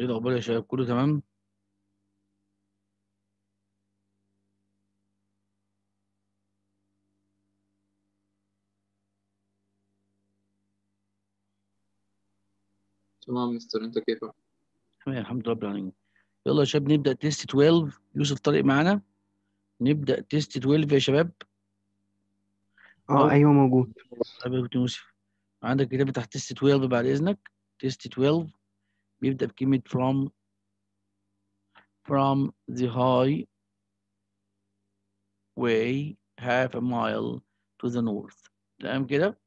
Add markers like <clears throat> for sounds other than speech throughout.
ايه الاخبار يا شباب كله تمام تمام مستر انت كيفك؟ تمام الحمد لله رب العالمين يلا يا شباب نبدا تيست 12 يوسف طارق معانا نبدا تيست 12 يا شباب اه ايوه موجود طيب يا يوسف عندك كتاب تحت تيست 12 بعد اذنك تيست 12 if they came it from from the high way half a mile to the north. Time تمام كده؟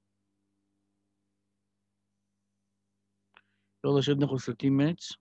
يلا شباب ناخد 13 minutes.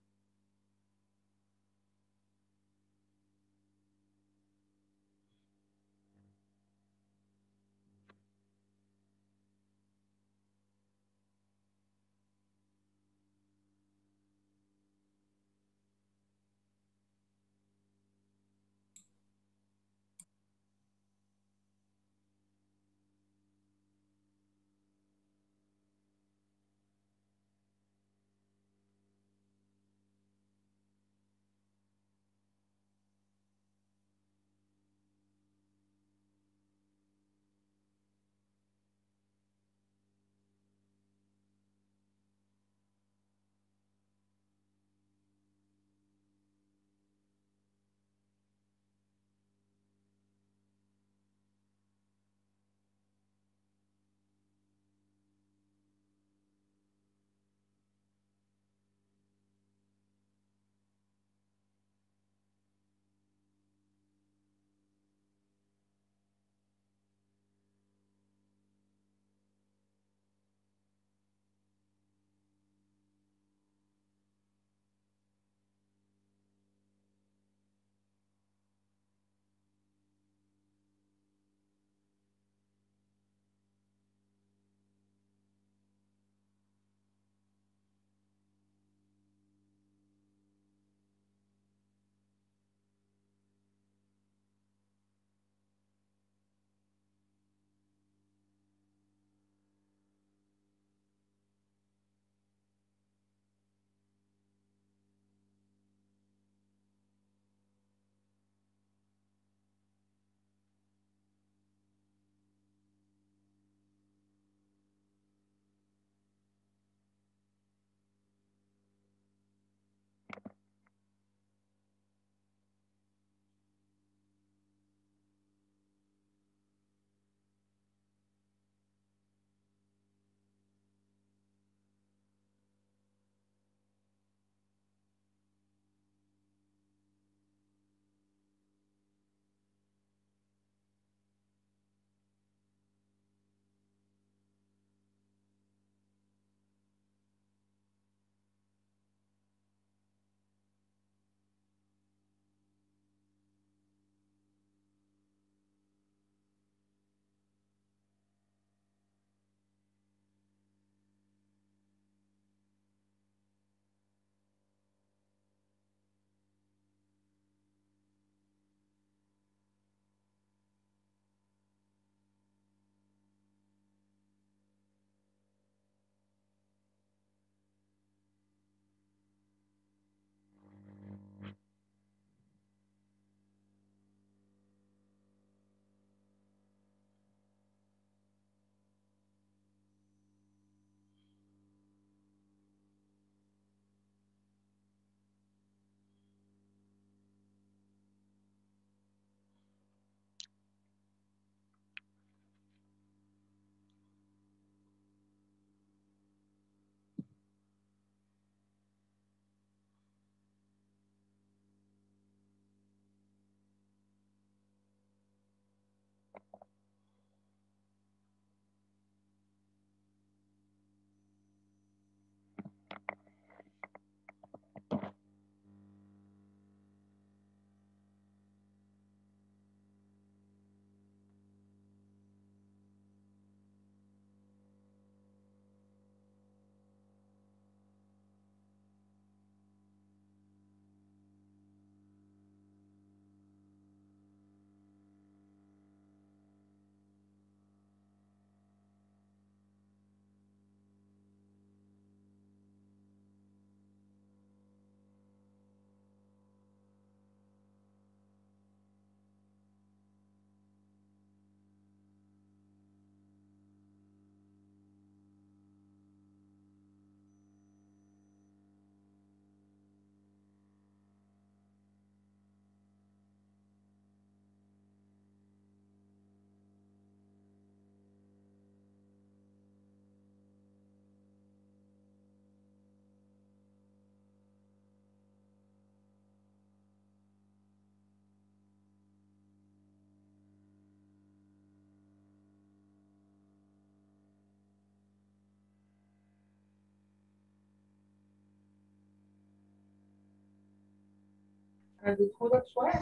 هزودهولك حاجه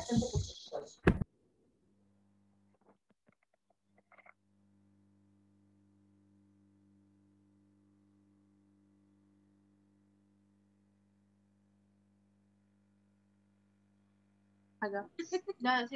لا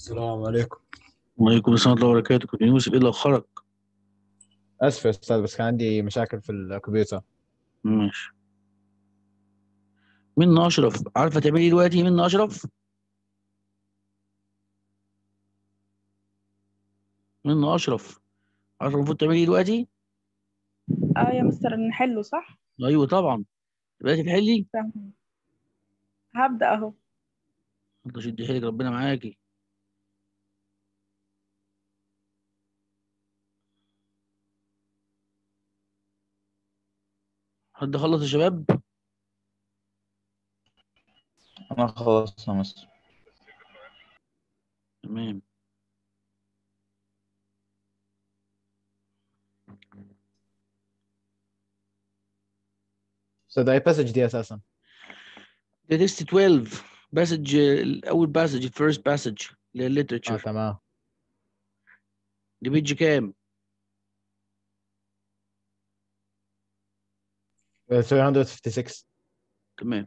السلام عليكم وعليكم السلام ورحمه الله وبركاته كنت يوسف ايه خرج اسف يا استاذ بس كان عندي مشاكل في الكمبيوتر ماشي منا اشرف عارفه تعملي ايه دلوقتي منا اشرف منا اشرف عارفه المفروض تعملي ايه دلوقتي اه يا مستر نحله صح ايوه طبعا دلوقتي تحلي هبدأ اهو انت شدي حيلك ربنا معاكي حد خلص يا شباب انا يا مستر تمام So the passage دي اساسا The text 12 passage الاول passage first passage للليترشر اه تمام دي بيج كام؟ Eh, 356. Good man.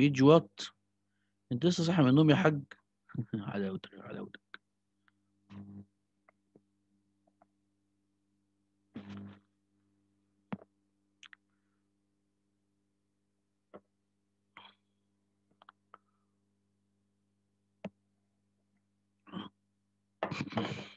بيجي وات انت لسه صاحي من النوم يا حاج على ودك Thank you.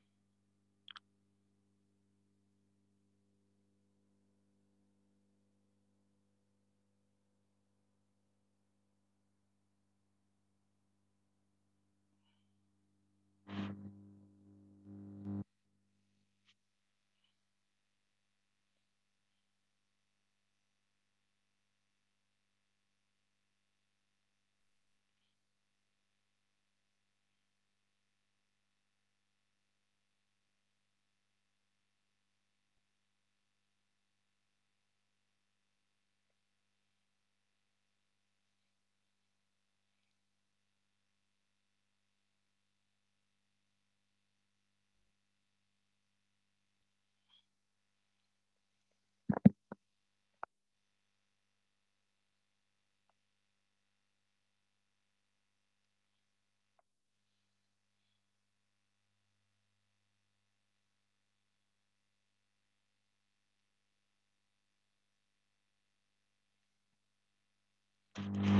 Thank you.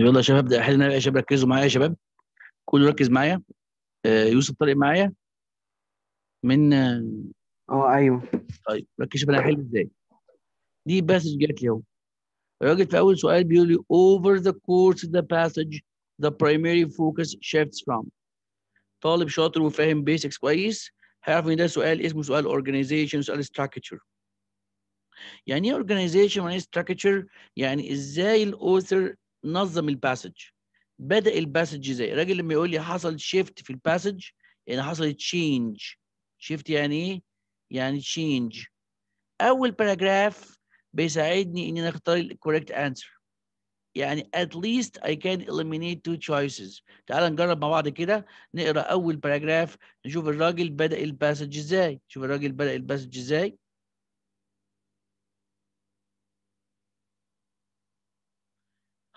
يلا يا شباب ابدا احل يا شباب ركزوا معايا يا شباب كله ركز معايا آه، يوسف طارق معايا من اه, اه، ايوه طيب ركز شباب انا هحل ازاي دي باسج جات لي اهو الراجل في اول سؤال بيقول لي over the course of the passage the primary focus shifts from طالب شاطر وفاهم بيسكس كويس هيعرف ان ده سؤال اسمه سؤال organization سؤال structure يعني ايه organization يعني structure يعني ازاي الاوثر نظم الباسج بدأ الباسج ازاي الراجل لما يقول لي حصل شيفت في الباسج يعني حصل تشينج شيفت يعني ايه يعني تشينج اول باراجراف بيساعدني ان انا اختار الكوريكت انسر يعني at least I can eliminate two choices تعال نجرب مع بعض كده نقرا اول باراجراف نشوف الراجل بدأ الباسج ازاي شوف الراجل بدأ الباسج ازاي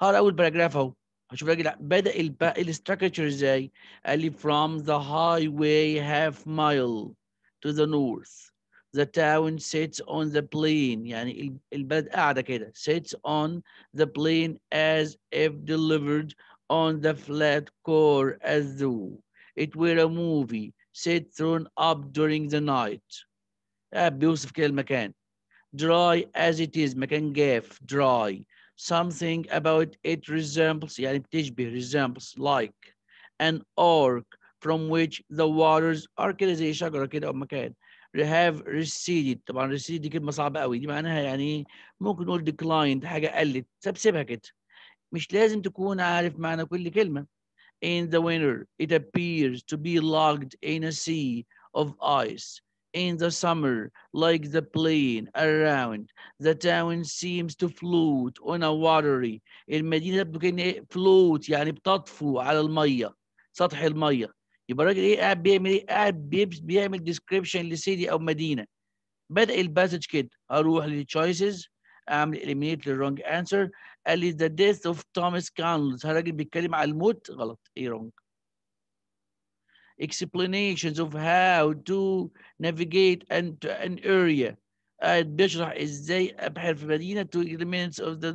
هقرا اول باراجراف اهو هشوف الراجل بدا الاستراكشر ازاي قال لي from the highway half mile to the north the town sits on the plain يعني البلد قاعده كده sits on the plain as if delivered on the flat core as though it were a movie set thrown up during the night بيوصف كده المكان dry as it is مكان جاف dry something about it resembles, يعني بتشبه resembles like an orc from which the waters arc oh have receded طبعا receded دي كلمة صعبة قوي دي معناها يعني ممكن نقول declined حاجة قلت سبسبها كده مش لازم تكون عارف معنى كل كلمة in the winter it appears to be locked in a sea of ice in the summer, like the plane around. The town seems to float on a watery. المدينة بتكون float يعني بتطفو على المية سطح المية. يبقى الراجل ايه قاعد بيعمل ايه؟ قاعد بيعمل description لسيتي او مدينة. بدأ الباسج كده هروح للتشويسز اعمل eliminate للرونج answer قال لي the death of Thomas Conlon الراجل بيتكلم على الموت غلط ايه رونج explanations of how to navigate an, an area بيشرح ازاي ابحر في مدينه to elements of the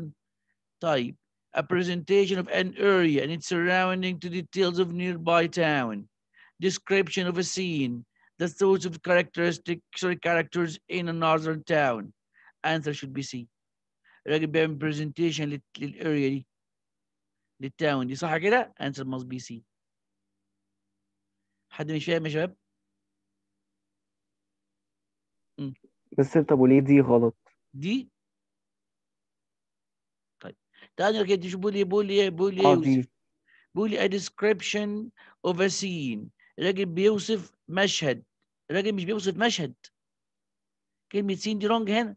type a presentation of an area and its surrounding to details of nearby town description of a scene the sorts of characteristic characters in a northern town answer should be C راجل بيعمل presentation the دي للتاون دي صح كده answer must be C حد مش فاهم يا شباب بس طب وليه دي غلط دي طيب تعالوا كده تشوفوا لي بولي بولي بولي, آه، بولي a description of a scene الراجل بيوصف مشهد الراجل مش بيوصف مشهد كلمة سين دي رونج هنا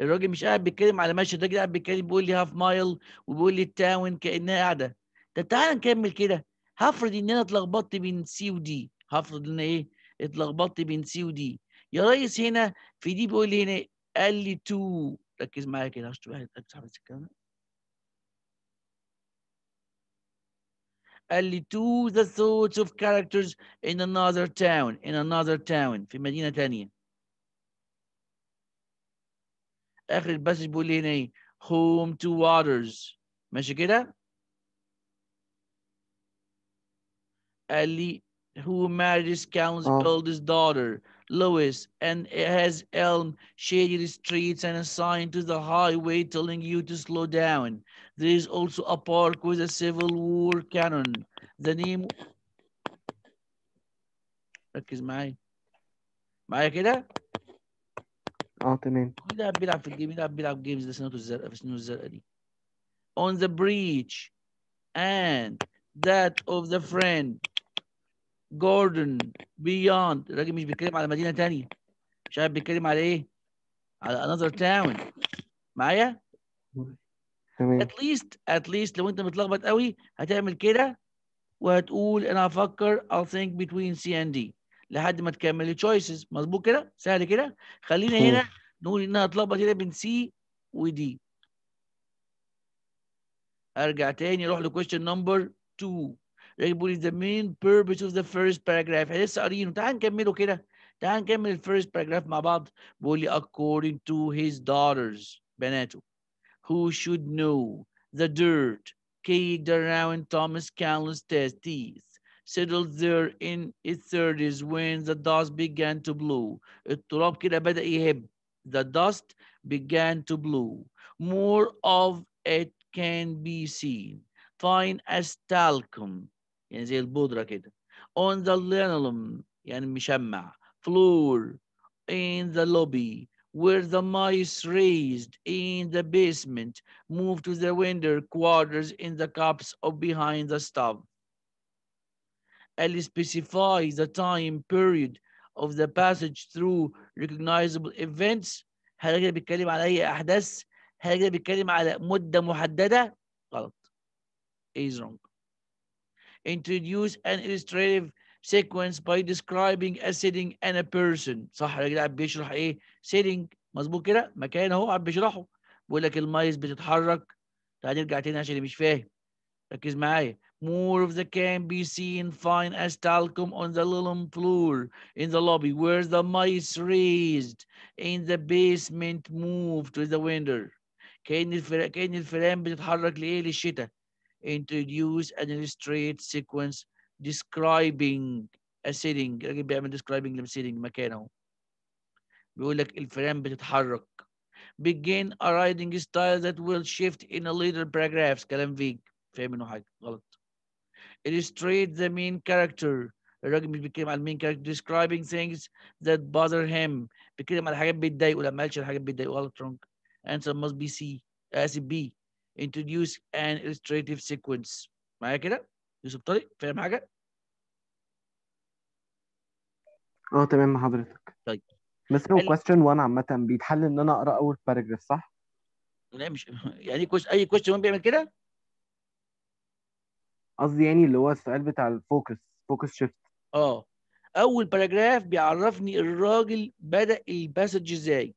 الراجل مش قاعد بيتكلم على مشهد الراجل قاعد بيتكلم بيقول لي هاف مايل وبيقول لي التاون كأنها قاعدة طب تعالى نكمل كده هفرض ان انا اتلخبطت بين سي ودي هفرض ان ايه اتلخبطت بين سي ودي يا ريس هنا في دي بيقول لي هنا قال لي 2 ركز معايا كده عشان تبقى هتسحب الكلام ده قال لي تو the thoughts of characters in another town in another town في مدينة تانية آخر الباسج بيقول لي هنا ايه هوم تو waters ماشي كده Ali, who married his oh. eldest daughter, Lois, and has Elm shaded the streets and a sign to the highway telling you to slow down. There is also a park with a Civil War cannon. The name... ركز my. معايا كده اه تمام بيلعب بيلعب في الجيم بيلعب بيلعب جيمز ده سنته الزرقاء في سنته الزرقاء دي on the bridge, and that of the friend جوردن بياند الراجل مش بيتكلم على مدينه ثانيه مش عارف بيتكلم على ايه على انذر تاون معايا تمام ات ليست ات ليست لو انت متلخبط قوي هتعمل كده وهتقول انا هفكر I'll think between C and D لحد ما تكمل التشويسز مظبوط كده سهل كده خلينا هنا نقول انها اتلخبط هنا بين سي ودي ارجع تاني اروح لكويشن نمبر 2 what is the main purpose of the first paragraph لسه قارينه تعال نكمله كده تعال نكمل first paragraph مع بعض بيقول according to his daughters Benetu, who should know the dirt Darrow and Thomas Callan's testes settled there in its thirties when the dust began to blow التراب كده بدأ iheb. the dust began to blow more of it can be seen fine as talcum Yani budra On the linoleum يعني مشمع. Floor. In the lobby. Where the mice raised in the basement, move to the window, quarters in the cups or behind the stove. L specifies the time period of the passage through recognizable events هل كده بيتكلم على اي احداث هل كده بيتكلم على مده غلط is wrong introduce an illustrative sequence by describing a sitting and a person صح يا جدع بيشرح ايه sitting مظبوط كده مكان اهو قاعد بيشرحه بيقول لك المايز بتتحرك تعال نرجع تاني عشان اللي مش فاهم ركز معايا More of the can be seen fine as talcum on the linen floor in the lobby where the mice raised in the basement moved to the window. كأن الفيران بتتحرك لإيه للشتاء introduce and illustrate sequence describing a setting راجل بيعمل describing لسيتنج مكانه بيقول لك الفريم بتتحرك begin a writing style that will shift in a later paragraphs كلام vague فاهم منه حاجه غلط illustrate the main character الراجل مش بيتكلم على المين كاركتر describing things that bother him بيتكلم على حاجات بتضايقه لما قالش الحاجات بتضايقه غلط wrong answer must be C as uh, B introduce an illustrative sequence معايا كده يوسف طارق فاهم حاجه اه تمام مع حضرتك طيب بس هو question 1 عامه بيتحل ان انا اقرا اول باراجراف صح لا مش يعني كوش... اي question 1 بيعمل كده قصدي يعني اللي هو السؤال بتاع الفوكس فوكس شيفت اه اول باراجراف بيعرفني الراجل بدا الباسج ازاي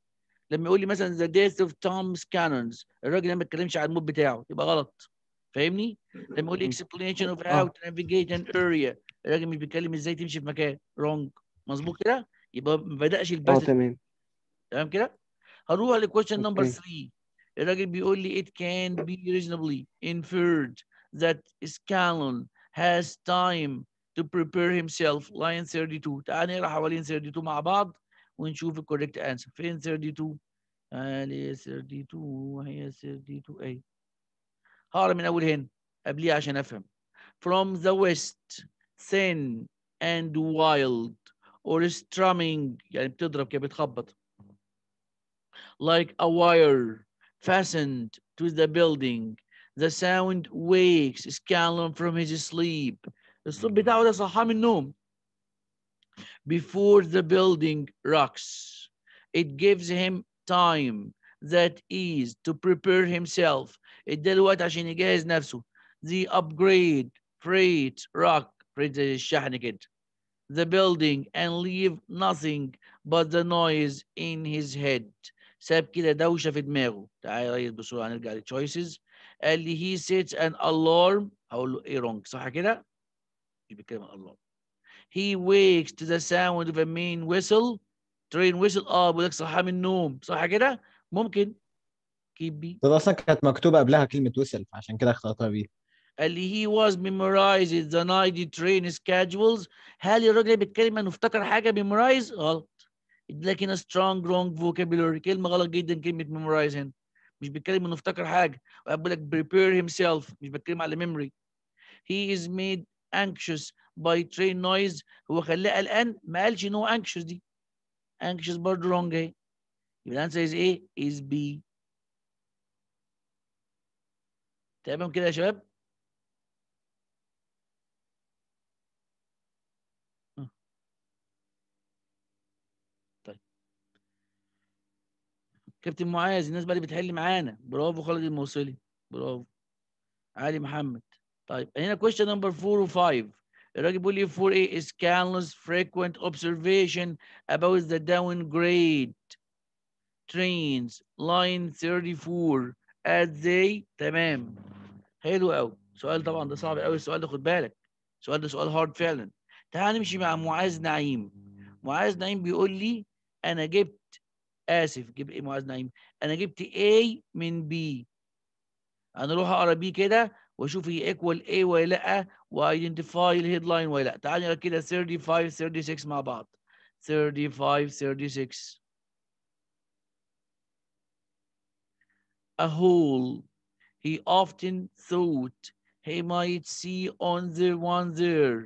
لما يقول لي مثلا ذا ديث اوف تومز كانونز الراجل ده ما اتكلمش على الموت بتاعه يبقى غلط فاهمني؟ لما يقول لي اكسبلانيشن اوف هاو تو نافيجيت ان اريا الراجل مش بيتكلم ازاي تمشي في مكان رونج مظبوط كده؟ يبقى ما بداش البحث اه تمام تمام كده؟ هنروح لكويشن نمبر 3 الراجل بيقول لي it can be reasonably inferred that scanlon has time to prepare himself line 32 تعال نقرا حوالين 32 مع بعض ونشوف الكوريكت انسر فين 32 علي 32 هي D two A. من mina هنا قبليه عشان افهم from the west thin and wild or strumming يعني بتضرب كده بتخبط like a wire fastened to the building the sound wakes Scanlon from his sleep الصوت بتاعه ده صحاه before the building rocks. It gives him time, that is, to prepare himself. ادى له وقت عشان يجهز The upgrade, freight, rock, freight الشحن The building and leave nothing but the noise in his head. ساب كده دوشه في دماغه. تعالى يا ريس بسرعه هنرجع للتشويسز. قال لي he sets an alarm هقول له ايه wrong صح كده؟ مش بيتكلم عن alarm he wakes to the sound of a mean whistle, train whistle, or with like Saham in Noom. So I get a Mumkin. طب اصلا كانت مكتوبه قبلها كلمه وصل فعشان كده اخترتها بيه اللي he was memorizing the night train schedules هل الراجل بيتكلم انه افتكر حاجه memorize غلط لكن a strong wrong vocabulary كلمه غلط جدا كلمه memorizing مش بيتكلم انه افتكر حاجه he لك prepare himself مش بتكلم على memory he is made anxious باي ترين نويز هو خلاه قلقان ما قالش ان هو انكشس دي انكشس برضه رونج اهي يبقى الانسر از ايه؟ از بي تمام كده يا شباب؟ طيب. كابتن معاذ الناس بقى اللي بتحل معانا برافو خالد الموصلي برافو علي محمد طيب هنا كويشن نمبر 4 و5 الراجل بيقول لي 4 a is countless frequent observation about the downgrade trains line 34 as they تمام حلو قوي سؤال طبعا ده صعب قوي السؤال ده خد بالك السؤال ده سؤال هارد فعلا تعال نمشي مع معاذ نعيم معاذ نعيم بيقول لي انا جبت اسف جيب ايه معاذ نعيم انا جبت A من B انا اروح اقرا B كده واشوف هي ايكوال A ولا لا وايدنتيفاي الهيدلاين واي لا تعال نرى كده 35 36 مع بعض 35 36 a hole he often thought he might see on the one there.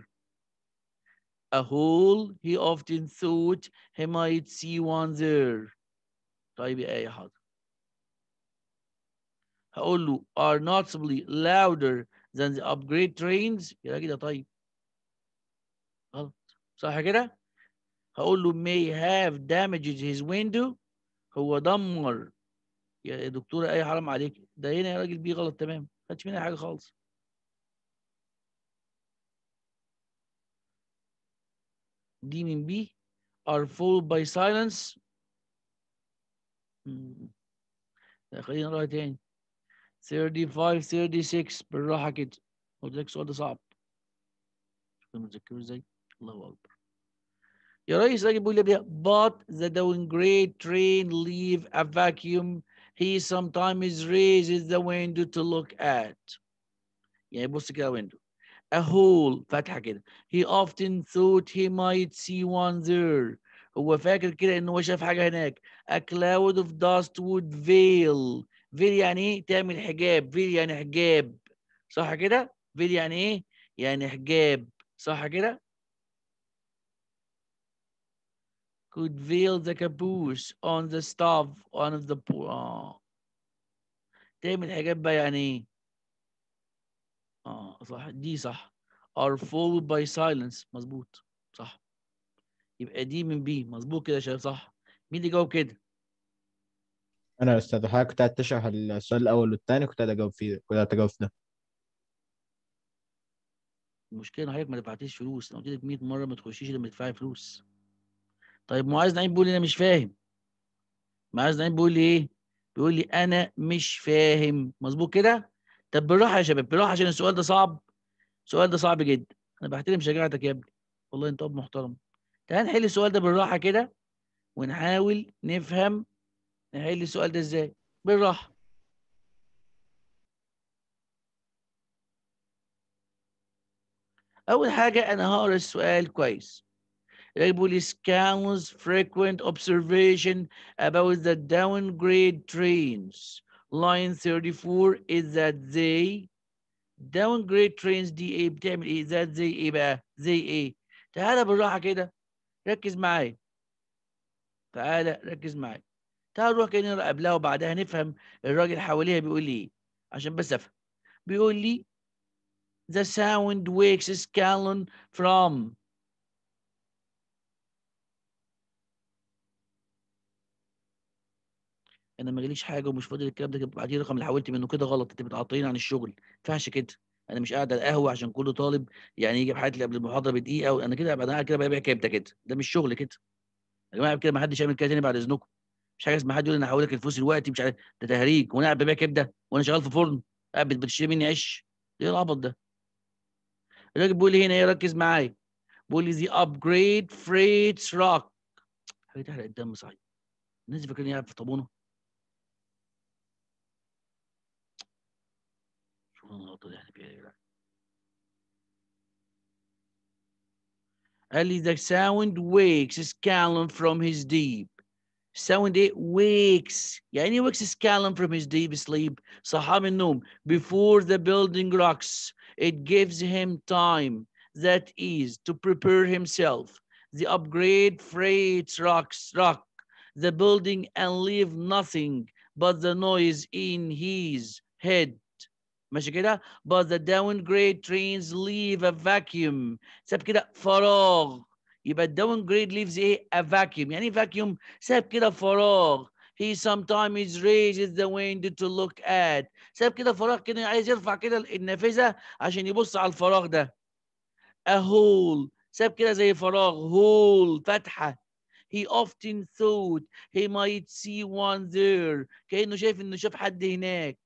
A hole he often thought he might see one there. طيب يا حاضر. هقول له are noticeably louder than the upgrade trains راجل كده طيب غلط صح كده؟ هقول له may have damaged his window هو دمر يا دكتورة أي حرام عليك ده هنا يا راجل بيه غلط تمام ما خدش منها حاجة خالص دي من بي are followed by silence خلينا نقراها تاني 35 36 بالراحة كده قلت لك السؤال ده صعب شكرا متذكره ازاي الله أكبر يا ريس راجل بيقول لي but the downgrade train leave a vacuum he sometimes raises the window to look at يعني بص كده window a hole فتحة كده he often thought he might see one there هو فاكر كده ان هو شاف حاجة هناك a cloud of dust would veil فيل يعني ايه تعمل حجاب فيل يعني حجاب صح كده فيل يعني ايه يعني حجاب صح كده could veil the caboose on the staff on the poor آه. تعمل حجاب بقى يعني ايه اه صح دي صح are followed by silence مظبوط صح يبقى دي من بي مظبوط كده يا شباب صح مين اللي جاوب كده انا يا استاذ حضرتك كنت قاعد تشرح السؤال الاول والثاني كنت قاعد اجاوب فيه كنت قاعد اجاوب في ده المشكله ان حضرتك ما دفعتيش فلوس انا قلت لك 100 مره ما تخشيش لما تدفعي فلوس طيب معاذ نعيم بيقول لي انا مش فاهم معاذ نعيم بيقول لي ايه بيقول لي انا مش فاهم مظبوط كده طب بالراحه يا شباب بالراحه عشان السؤال ده صعب السؤال ده صعب جدا انا بحترم شجاعتك يا ابني والله انت اب محترم تعال نحل السؤال ده بالراحه كده ونحاول نفهم نحل السؤال ده ازاي بالراحه اول حاجه انا هقرا السؤال كويس لي counts frequent observation about the downgrade trains. Line 34 is that they downgrade trains دي ايه بتعمل ايه that زي ايه بقى زي ايه تعالى بالراحه كده ركز معايا تعالى ركز معايا تعال نروح كده نقرا قبلها وبعدها نفهم الراجل حواليها بيقول لي ايه عشان بس افهم بيقول لي the sound wakes Scallon from انا ما جاليش حاجه ومش فاضي الكلام ده بعتيه الرقم اللي حاولت منه كده غلط انت بتعطلين عن الشغل ما ينفعش كده انا مش قاعد على القهوه عشان كل طالب يعني يجي بحياتي قبل المحاضره بدقيقه وانا كده ابقى كده ببيع كبده كده ده مش شغل كده يا جماعه كده ما حدش يعمل كده تاني بعد اذنكم مش حاجه اسمها حد يقول انا هحول لك الفلوس دلوقتي مش عارف ده تهريج وانا قاعد ببيع كبده وانا شغال في فرن قاعد بتشتري مني عيش ايه العبط ده الراجل بيقول لي هنا ايه ركز معايا بيقول لي ذا ابجريد فريت روك حاجه تحرق الدم صحيح الناس فاكرين قاعد في طابونه شوف النقطه احنا فيها ايه قال لي the sound wakes Scanlon from his deep 78 weeks. any weeks is Callum from his deep sleep. Sahaminum, before the building rocks, it gives him time, that is, to prepare himself. The upgrade freight rocks, rock, the building and leave nothing but the noise in his head. ماشي but the downgrade trains leave a vacuum ساب كده فراغ يبقى الداون جريد ليفز ايه ا vacuum يعني إيه vacuum ساب كده فراغ he sometimes raises the window to look at ساب كده فراغ كده عايز يرفع كده النافذه عشان يبص على الفراغ ده a hole ساب كده زي فراغ hole فتحه he often thought he might see one there كأنه شايف إنه شاف حد هناك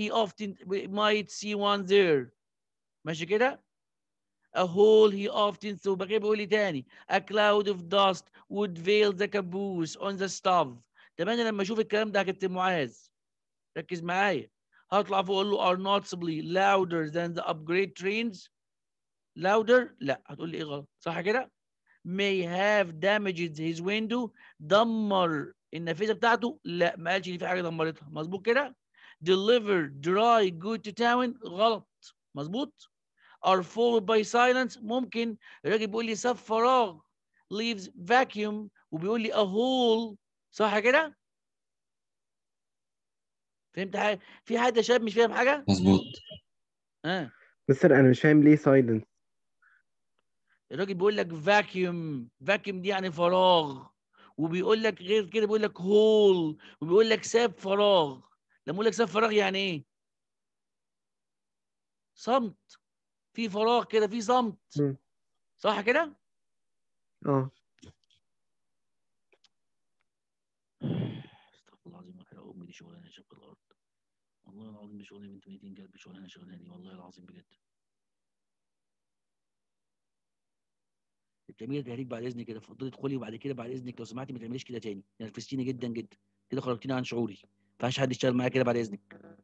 he often might see one there ماشي كده A hole he often saw بجيب بقول تاني A cloud of dust would veil the caboose on the stove تمام انا لما اشوف الكلام ده يا كابتن معاذ ركز معايا هطلع فوق اقول له are noticeably louder than the upgrade trains louder لا هتقول لي ايه غلط صح كده may have damaged his window دمر النافذه بتاعته لا ما قالش ان في حاجه دمرتها مظبوط كده deliver dry good to town غلط مظبوط are followed by silence ممكن الراجل بيقول لي ساب فراغ leaves vacuum وبيقول لي a hole صح كده؟ فهمت حاجه؟ في حد يا شباب مش فاهم حاجه؟ مظبوط اه مستر انا مش فاهم ليه سايلنس الراجل بيقول لك فاكيوم فاكيوم دي يعني فراغ وبيقول لك غير كده بيقول لك هول وبيقول لك ساب فراغ لما اقول لك ساب فراغ يعني ايه؟ صمت في فراغ كده في صمت صح كده؟ اه استغفر الله العظيم يا امي دي شغلانه شق الارض والله العظيم دي شغلانه بنت 200 قلب شغلانه شغلانه دي والله العظيم بجد التمرين تهريج بعد اذنك كده فضلي ادخلي وبعد كده بعد اذنك لو سمعتي ما تعمليش كده تاني نرفزتيني جدا جدا كده خرجتيني عن شعوري ما ينفعش حد يشتغل معايا كده بعد اذنك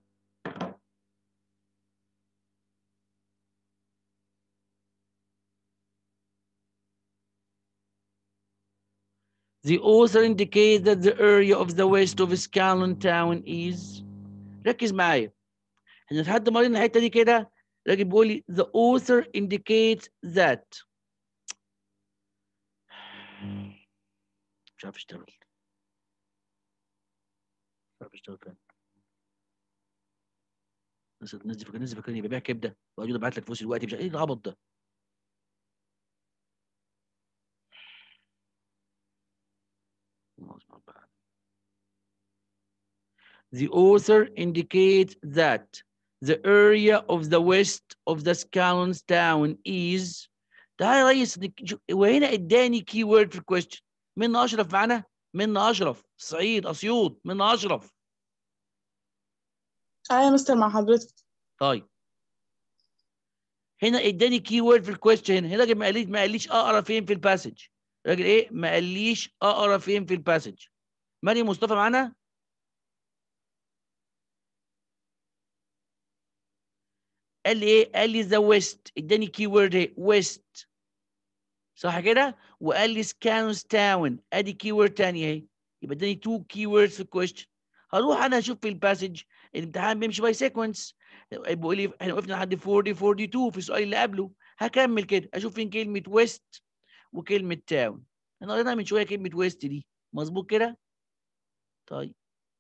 The author indicates that the area of the west of Scanlon town is ركز معايا احنا لحد ما قرينا الحته دي كده راجل بيقول لي the author indicates that مش عارف اشتغل مش عارف اشتغل تاني الناس دي فاكرين الناس دي فاكرين ببيع كبده واجي ابعت لك فلوس دلوقتي مش ايه العبط ده The author indicates that the area of the west of the Scallons town is تعالى يا ريس وهنا اداني كي وورد في الكويستشن من اشرف معانا؟ من اشرف؟ صعيد اسيوط من اشرف؟ ايوه يا مستر مع حضرتك طيب هنا اداني كي وورد في الكويستشن هنا الراجل ما قاليش ما قاليش اقرا فين في الباسج الراجل ايه ما قاليش اقرا فين في الباسج مريم مصطفى معانا قال لي ايه قال لي ذا ويست اداني كي وورد ويست صح كده وقال لي سكانوس تاون ادي كي وورد ثانيه اهي يبقى اداني تو كي ووردز في الكويشن هروح انا اشوف في الباسج الامتحان بيمشي باي سيكونس بيقول لي احنا وقفنا لحد 40 42 في السؤال اللي قبله هكمل كده اشوف فين كلمه ويست وكلمه تاون انا قريتها من شويه كلمه ويست دي مظبوط كده طيب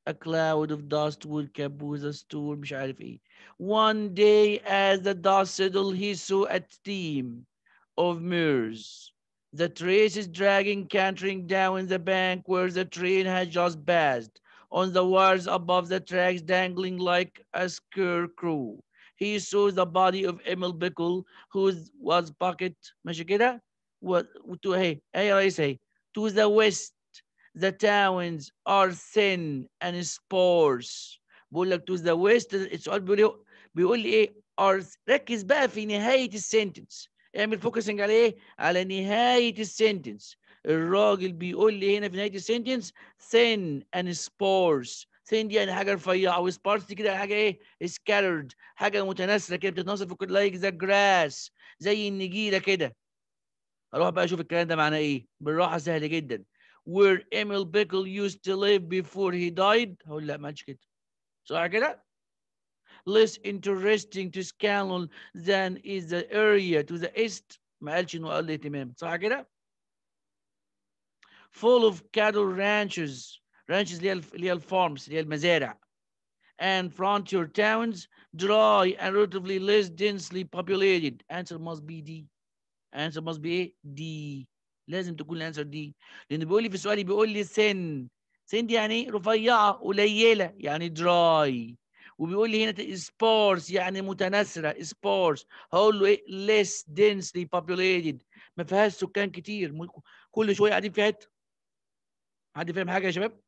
a cloud of dust would caboose a stool مش one day as the dust settled he saw a team of mirrors the trace is dragging cantering down the bank where the train had just passed on the wires above the tracks dangling like a scarecrow he saw the body of Emil Bickle who was bucket ماشي What to hey hey I say to the west the towns are thin and sparse بقول لك to the west السؤال بيقول لي إيه؟ بيقول لي ايه are ركز بقى في نهايه السنتنس اعمل فوكسنج على ايه على نهايه السنتنس الراجل بيقول لي هنا في نهايه السنتنس thin and sparse thin دي يعني حاجه رفيعه وسبارس دي كده يعني حاجه ايه scattered حاجه متناسله كده بتتناثر في كل like the grass زي النجيله كده اروح بقى اشوف الكلام ده معناه ايه بالراحه سهل جدا where Emil Bickel used to live before he died. So I get it. Less interesting to Scanlon than is the area to the east. So I get it. Full of cattle ranches. ranches real, farms, real هي and frontier towns, dry and relatively less densely populated. Answer must be D. Answer must be D. لازم تكون الانسر دي لان بيقول لي في سؤالي بيقول لي سن سن دي يعني ايه رفيعه قليله يعني دراي وبيقول لي هنا سبورس يعني متناثره سبورس هقول له ايه ليس دنسلي بوبوليتد ما فيهاش سكان كتير كل شويه قاعدين في حته حد فاهم حاجه يا شباب؟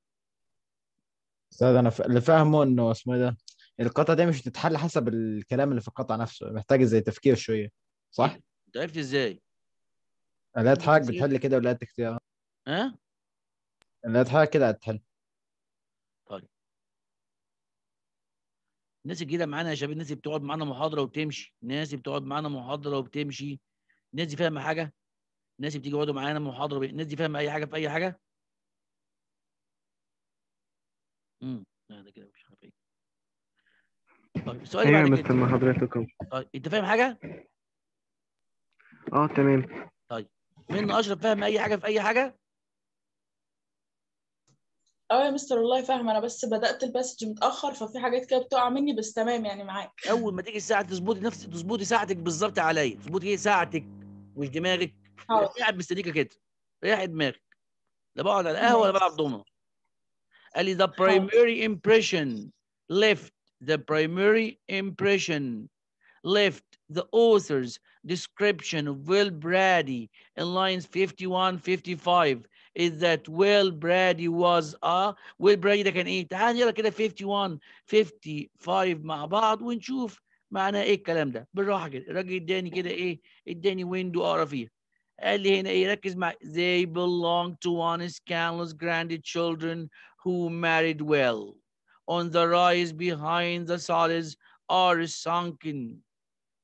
استاذ انا اللي فاهمه انه اسمه إيه ده القطعه دي مش هتتحل حسب الكلام اللي في القطعه نفسه محتاجه زي تفكير شويه صح؟ انت إيه؟ طيب، عرفت ازاي؟ لا اضحك بتحل كده ولا اختيار ها؟ لا اضحك كده هتحل طيب الناس الجديده معانا يا شباب الناس بتقعد معانا محاضره وبتمشي الناس بتقعد معانا محاضره وبتمشي الناس دي فاهمه حاجه الناس بتيجي يقعدوا معانا محاضره بي... الناس دي فاهمه اي حاجه في اي حاجه امم ده كده مش عارف ايه طيب السؤال بعد كده حضرتكم طيب انت فاهم حاجه اه تمام من اشرف فاهم اي حاجه في اي حاجه اه يا مستر والله فاهم انا بس بدات الباسج متاخر ففي حاجات كده بتقع مني بس تمام يعني معاك اول ما تيجي الساعه تظبطي نفسك تظبطي ساعتك بالظبط عليا تظبطي ايه ساعتك مش دماغك أه. قاعد مستنيكه كده ريح دماغك لا بقعد على القهوه ولا بلعب دومينو قال لي the أه. primary impression left the primary impression left the author's description of Will Brady in lines 51, 55 is that Will Brady was a Will Brady that can eat. تعال يلا كده 51 55 مع بعض ونشوف معناه ايه الكلام ده بالراحه كده الراجل اداني كده ايه؟ اداني ويندو اقرا فيها قال لي هنا ايه ركز مع they belong to honest countless grandchildren who married well on the rise behind the solids are sunken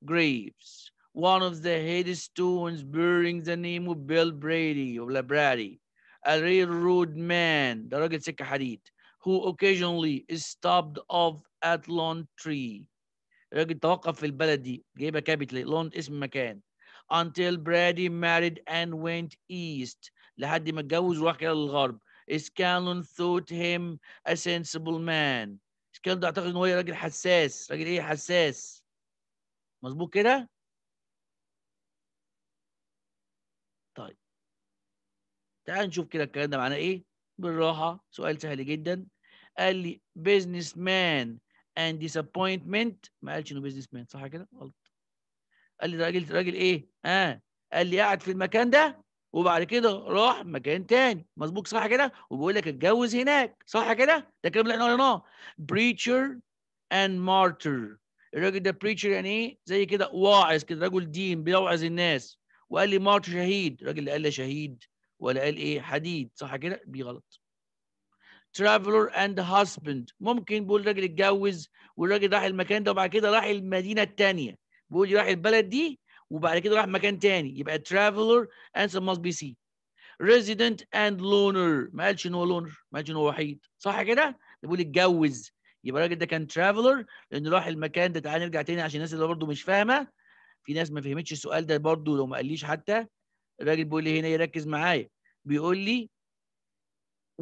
graves. One of the headstones bearing the name of Bill Brady of Labrady, a railroad man, who occasionally is stopped off at Lawn Tree. الراجل توقف في البلد دي جايبها كابيتال لون اسم مكان until Brady married and went east لحد ما اتجوز وراح كده للغرب Scanlon thought him a sensible man Scanlon اعتقد ان هو راجل حساس راجل ايه حساس مظبوط كده طيب تعال نشوف كده الكلام ده معناه ايه بالراحه سؤال سهل جدا قال لي بيزنس مان اند ديسابوينتمنت ما قالش انه بيزنس مان صح كده غلط قال لي ده راجل راجل ايه اه قال لي قاعد في المكان ده وبعد كده راح مكان تاني مظبوط صح كده وبيقول لك اتجوز هناك صح كده ده الكلام اللي احنا قلناه بريتشر اند مارتر الراجل ده بريتشر يعني ايه زي كده واعظ كده رجل دين بيوعظ الناس وقال لي مارت شهيد الراجل اللي قال لي شهيد ولا قال ايه حديد صح كده دي غلط اند and ممكن بيقول راجل اتجوز والراجل راح المكان ده وبعد كده راح المدينه الثانيه بيقول لي راح البلد دي وبعد كده راح مكان ثاني يبقى ترافلر اند some بي سي resident and loner ما قالش ان هو لونر ما قالش ان هو وحيد صح كده بيقول اتجوز يبقى الراجل ده كان ترافلر لانه راح المكان ده تعالى نرجع تاني عشان الناس اللي برضه مش فاهمه في ناس ما فهمتش السؤال ده برضه لو ما قاليش حتى الراجل بيقول لي هنا يركز معايا بيقول لي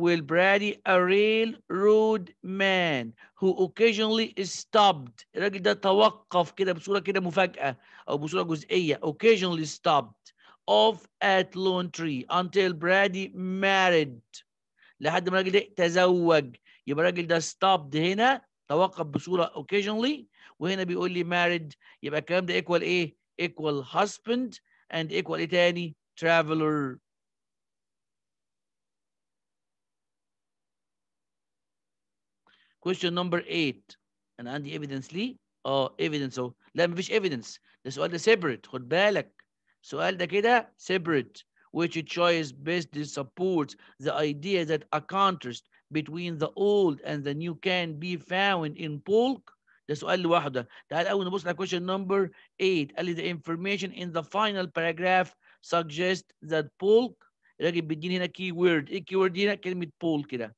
will Brady a railroad man who occasionally stopped الراجل ده توقف كده بصوره كده مفاجاه او بصوره جزئيه occasionally stopped off at Lone Tree until Brady married لحد ما الراجل ده تزوج يبقى الراجل ده stopped هنا توقف بصوره occasionally وهنا بيقول لي married يبقى الكلام ده equal ايه؟ equal husband and equal ايه تاني؟ traveler question number 8 انا عندي evidence ليه؟ اه oh, evidence اهو لا مفيش evidence ده سؤال ده separate خد بالك السؤال ده كده separate which choice best supports the idea that a contrast between the old and the new can be found in bulk ده سؤال لوحده تعال اول نبص على question number 8 قال لي the information in the final paragraph suggest that bulk الراجل بيديني هنا key word. ايه الكي وورد هنا كلمه bulk كده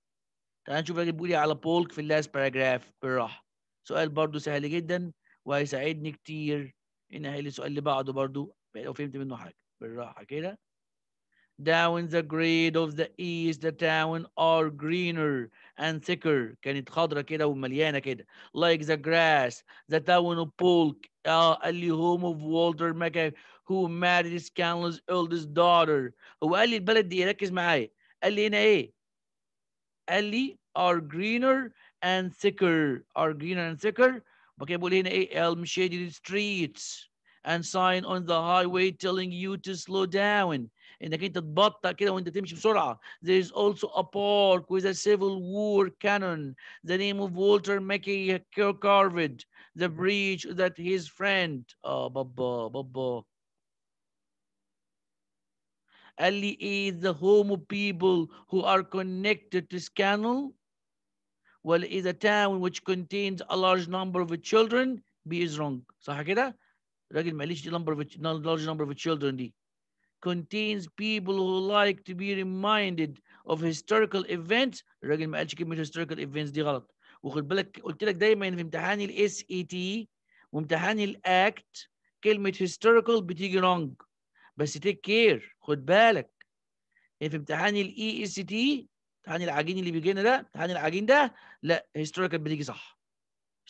تعال نشوف الراجل بيقول إيه على bulk في اللاست paragraph بالراحه سؤال برضه سهل جدا وهيساعدني كتير ان احل السؤال اللي بعده برضه لو فهمت منه حاجه بالراحه كده Down in the grade of the east the town are greener and thicker كانت خضرة كده ومليانة كده like the grass the town of Polk uh, اللي home of Walter Mackay who married his countless eldest daughter هو قال لي البلد دي ركز معايا قال لي هنا ايه قال لي are greener and thicker are greener and thicker اوكي بقول هنا ايه elm shaded streets and sign on the highway telling you to slow down انك انت كده وانت تمشي بسرعه there is also a park with a civil war cannon the name of Walter Mackey carved the bridge that his friend بابا oh, بابا Ali is the home of people who are connected to this canal. Well, is a town which contains a large number of children. B is wrong. صح كده؟ راجل معلش دي number of large number of children دي. contains people who like to be reminded of historical events الراجل ما قالش كلمه historical events دي غلط وخد بالك قلت لك دايما في امتحان الاس اي تي وامتحان الاكت كلمه historical بتيجي رونج بس تيك كير خد بالك يعني في امتحان الاي اس تي امتحان العجين اللي بيجي لنا ده امتحان العجين ده لا historical بتيجي صح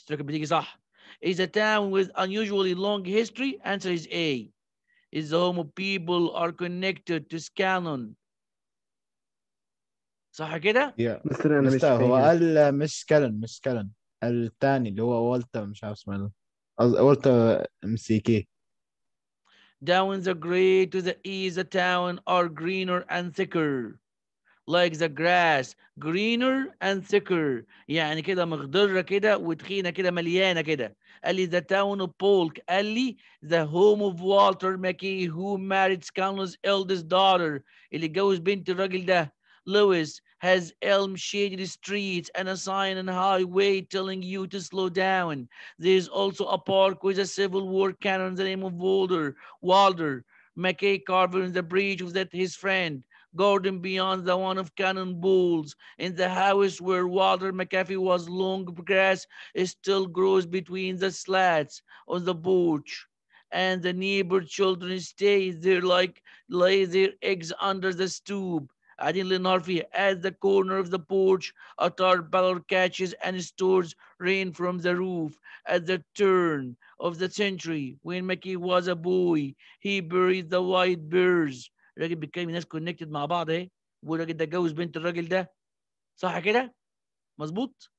historical بتيجي صح is a town with unusually long history answer is A own people are connected to Scallon صح كده؟ يا مستر انا مش هو قال مش سكالن مش سكالن الثاني اللي هو والتر مش عارف اسمه والتر ام سي كي to the the town are greener and thicker like the grass greener and thicker يعني كده مخضرة كده وتخينة كده مليانة كده قال لي the town of Polk قال لي the home of Walter McKay, who married Scanlon's eldest daughter اللي اتجوز بنت الراجل ده Lewis has elm shaded streets and a sign on highway telling you to slow down. There's also a park with a Civil War cannon in the name of Walder. Walder, McKay Carver in the bridge was that his friend garden beyond the one of cannon bulls, in the house where Walter McAfee was long grass still grows between the slats on the porch and the neighbor children stay there like lay their eggs under the stoop. Adin Lenarfi at the corner of the porch, a tarpaulin catches and stores rain from the roof. At the turn of the century, when Mickey was a boy, he buried the white bears الراجل بيتكلم ناس كونكتد مع بعض اهي والراجل ده اتجوز بنت الراجل ده صح كده؟ مظبوط؟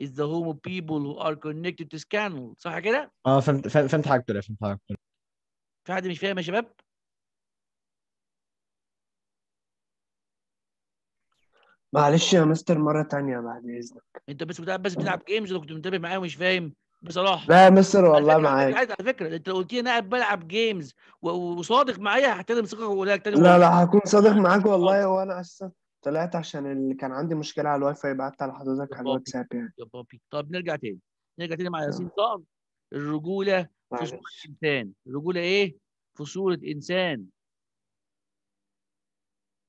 is the homo people who are connected to scandal صح كده؟ اه فهمت فهمت حاجة كده فهمت حاجة كده في حد مش فاهم يا شباب؟ معلش يا مستر مرة تانية بعد إذنك أنت بس بتلعب بس بتلعب جيمز لو كنت منتبه معايا ومش فاهم؟ بصراحه لا يا مستر والله معاك على فكره انت لو قلت لي انا قاعد بلعب جيمز وصادق معايا هحترم ثقتك ولا لك لا لا هكون صادق معاك آه. والله هو انا اساسا طلعت عشان اللي كان عندي مشكله على الواي فاي بعتها لحضرتك على الواتساب يعني يا بابي طب نرجع تاني نرجع تاني مع آه. ياسين طقم الرجوله في صوره انسان الرجوله ايه في صوره انسان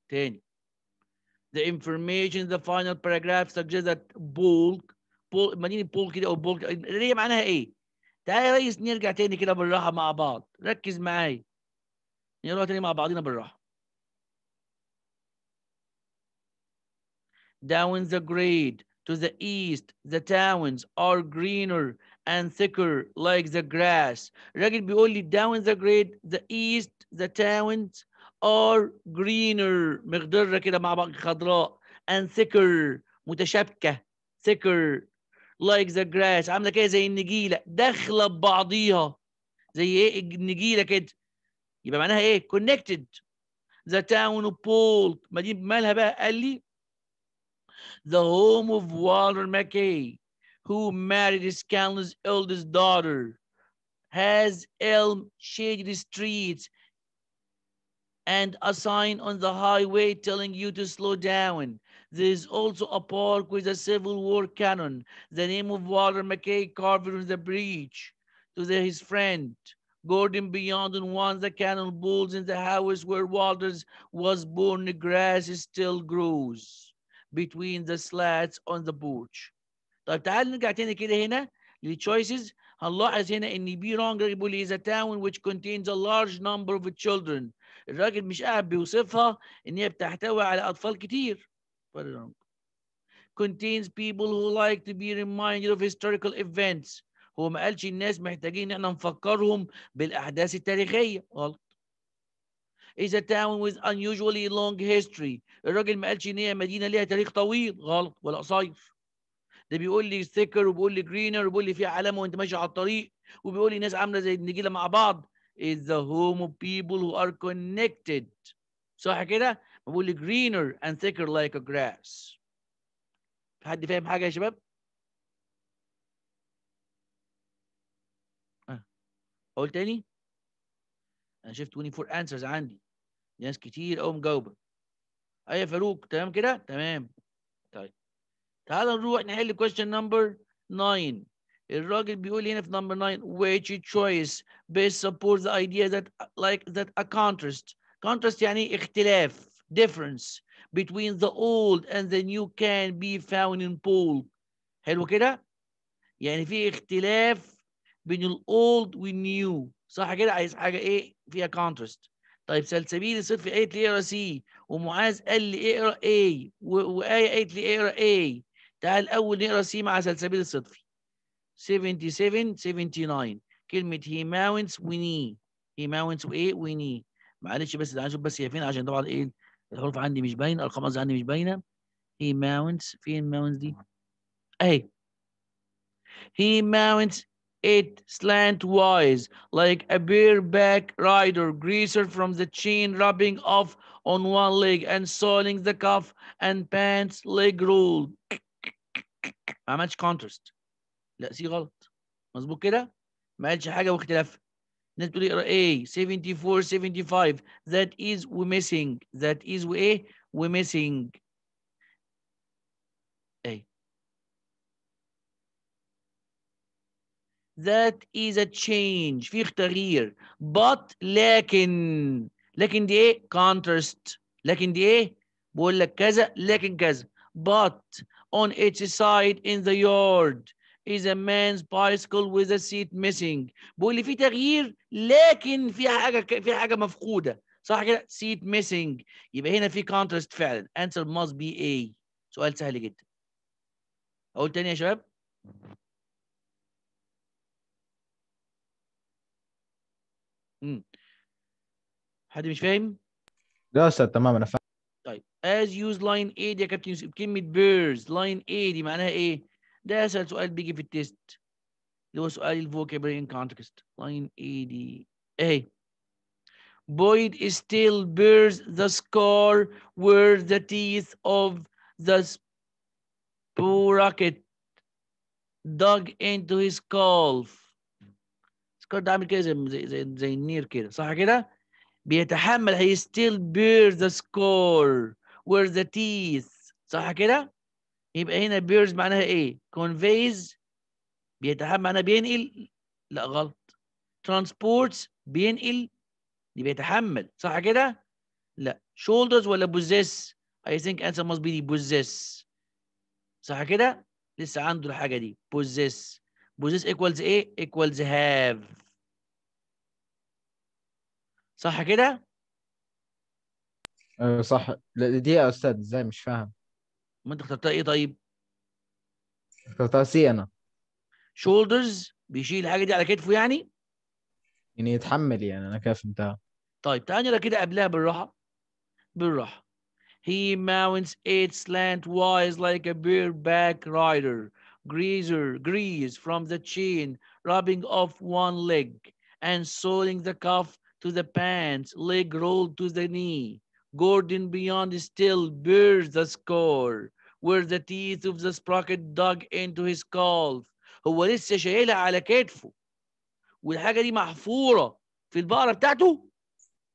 تاني The information in the final paragraph suggests that bulk بول مدينه بول كده او بول اللي هي معناها ايه تعالى يا ريس نرجع تاني كده بالراحه مع بعض ركز معايا نروح تاني مع بعضينا بالراحه down the grade to the east the towns are greener and thicker like the grass الراجل بيقول لي down the grade the east the towns are greener مقدره كده مع بعض خضراء and thicker متشابكه thicker like the grass عامله كده زي النجيله داخله ببعضيها زي ايه النجيله كده يبقى معناها ايه connected the town of Polk, مدينه مالها بقى قال لي the home of Walter Mackay who married his eldest daughter has elm shaded streets and a sign on the highway telling you to slow down there is also a park with a Civil War cannon, the name of Walter Mackay carved in the breach to the, his friend. Gordon beyond and one the cannon balls in the house where Walters was born, the grass still grows between the slats on the porch. طيب تعال نرجع تاني كده هنا للchoices هنلاحظ هنا ان بي رونج بيقول is a town which contains a large number of children الراجل مش قاعد بيوصفها ان هي بتحتوي على اطفال كتير Contains people who like to be reminded of historical events. هو ما قالش الناس محتاجين ان نفكرهم بالاحداث التاريخيه غلط. is a town with unusually long history الراجل ما قالش ان هي مدينه ليها تاريخ طويل غلط ولا قصير ده بيقول لي ثيكر وبيقول لي جرينر وبيقول لي فيها علامه وانت ماشي على الطريق وبيقول لي ناس عامله زي النجيله مع بعض is the home of people who are connected صح كده بقول greener and thicker like a grass حد فاهم حاجة يا شباب؟ آه. أقول تاني؟ أنا شفت 24 answers عندي ناس كتير أوي مجاوبة أي أيوة يا فاروق تمام كده؟ تمام طيب تعالى نروح نحل question number 9 الراجل بيقول هنا في number 9 which choice best supports the idea that like that a contrast contrast يعني اختلاف difference between the old and the new can be found in Paul حلو كده يعني في اختلاف بين الاولد والنيو صح كده عايز حاجه ايه فيها contrast. طيب سلسبيل الصدفي قالت لي اقرا سي ومعاذ قال لي اقرا اي وايه قالت لي اقرا اي تعال الأول نقرا سي مع سلسبيل الصدفي 77 79 كلمه هي ماونتس وني هي ماونتس وايه وني معلش بس تعال نشوف بس هي فين عشان طبعا ايه الحروف عندي مش عندي مش he mounts فين mounts دي اهي he mounts it slantwise like a bareback rider greaser from the chain rubbing off on one leg and soiling the cuff and pants leg rule ما عملش contrast? لا سي غلط مظبوط كده ما قالش حاجه واختلاف Naturally, A, 74, 75. That is we're missing. That is A, we're missing. A. That is a change. But لكن لكن دي contrast لكن دي بقول لك كذا لكن كذا but on each side in the yard is a man's bicycle with a seat missing بيقول لي في تغيير لكن في حاجه في حاجه مفقوده صح كده seat missing يبقى هنا في contrast فعلا answer must be A سؤال سهل جدا اقول تاني يا شباب امم حد مش فاهم لا استاذ تمام انا فاهم طيب as use line A دي يا كابتن يوسف كلمه birds line A دي معناها ايه ده اسال سؤال بيجي في التيست اللي هو سؤال الفوكابلري ان كونتكست لاين اي دي اهي Boyd still bears the scar where the teeth of the sprocket dug into his calf. سكار ده عامل كده زي زي زي, زي النير كده صح كده؟ بيتحمل هي still bears the scar where the teeth صح كده؟ يبقى هنا بيرز معناها ايه conveys بيتحمل معناها بينقل لا غلط transports بينقل بيتحمل صح كده لا shoulders ولا possess I think answer must be the possess صح كده لسه عنده الحاجة دي possess possess equals ايه equals have صح كده أه صح دي يا استاذ ازاي مش فاهم ما انت اخترتها ايه طيب؟ اخترتها سي انا شولدرز بيشيل الحاجه دي على كتفه يعني؟ يعني يتحمل يعني انا كده فهمتها طيب تعالى نقرا كده قبلها بالراحه بالراحه He mounts it slant wise like a bareback rider. Greaser grease from the chin, rubbing off one leg and sewing the cuff to the pants, leg rolled to the knee. Gordon beyond still bears the score. where the teeth of the sprocket dug into his skull. هو لسه شايلها على كتفه والحاجه دي محفوره في البقره بتاعته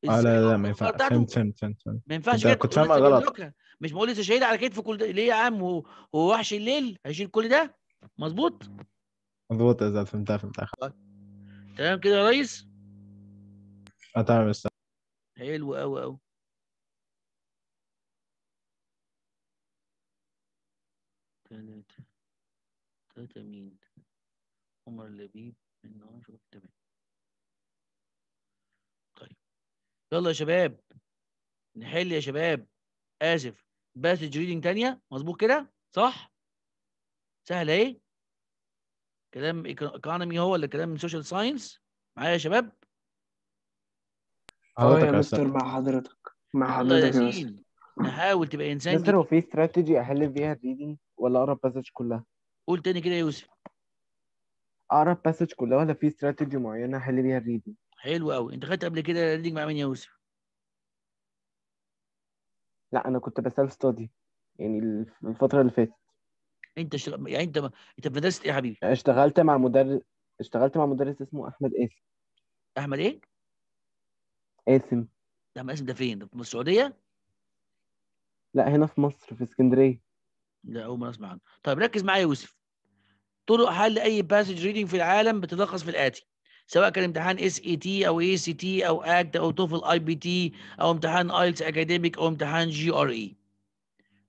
آه، لا لا, لا ما ينفعش فهمت فهمت فهمت ما ينفعش كده كنت فاهمها غلط مش بقول لسه شايلها على كتفه كل ده ليه يا عم هو هو وحش الليل هيشيل كل ده مظبوط مظبوط يا زلمه فهمتها فهمتها تمام كده يا ريس اه تمام يا استاذ حلو قوي قوي كانت تاتا مين عمر لبيب من عشرة تمام طيب يلا يا شباب نحل يا شباب اسف باسج ريدنج تانية مظبوط كده صح سهلة ايه كلام ايكونومي هو ولا كلام سوشيال ساينس معايا يا شباب اه يا مستر مع حضرتك مع حضرتك يا مستر نحاول تبقى انسان مستر وفي استراتيجي احل بيها الريدنج ولا اقرب باسج كلها قول تاني كده يا يوسف اقرب باسج كلها ولا في استراتيجي معينه احل بيها الريدنج حلو قوي انت خدت قبل كده الريدنج مع مين يا يوسف لا انا كنت بسال ستادي يعني الفتره اللي فاتت انت شغ... يعني انت ما... انت في مدرسه ايه يا حبيبي اشتغلت مع مدرس اشتغلت مع مدرس اسمه احمد قاسم احمد ايه قاسم ده قاسم ده فين ده في السعوديه لا هنا في مصر في اسكندريه لا اول مره اسمع عنه طيب ركز معايا يا يوسف طرق حل اي باسج ريدنج في العالم بتلخص في الاتي سواء كان امتحان اس اي تي او اي سي تي او اكت او توفل اي بي تي او امتحان ايلتس اكاديميك e او امتحان جي ار اي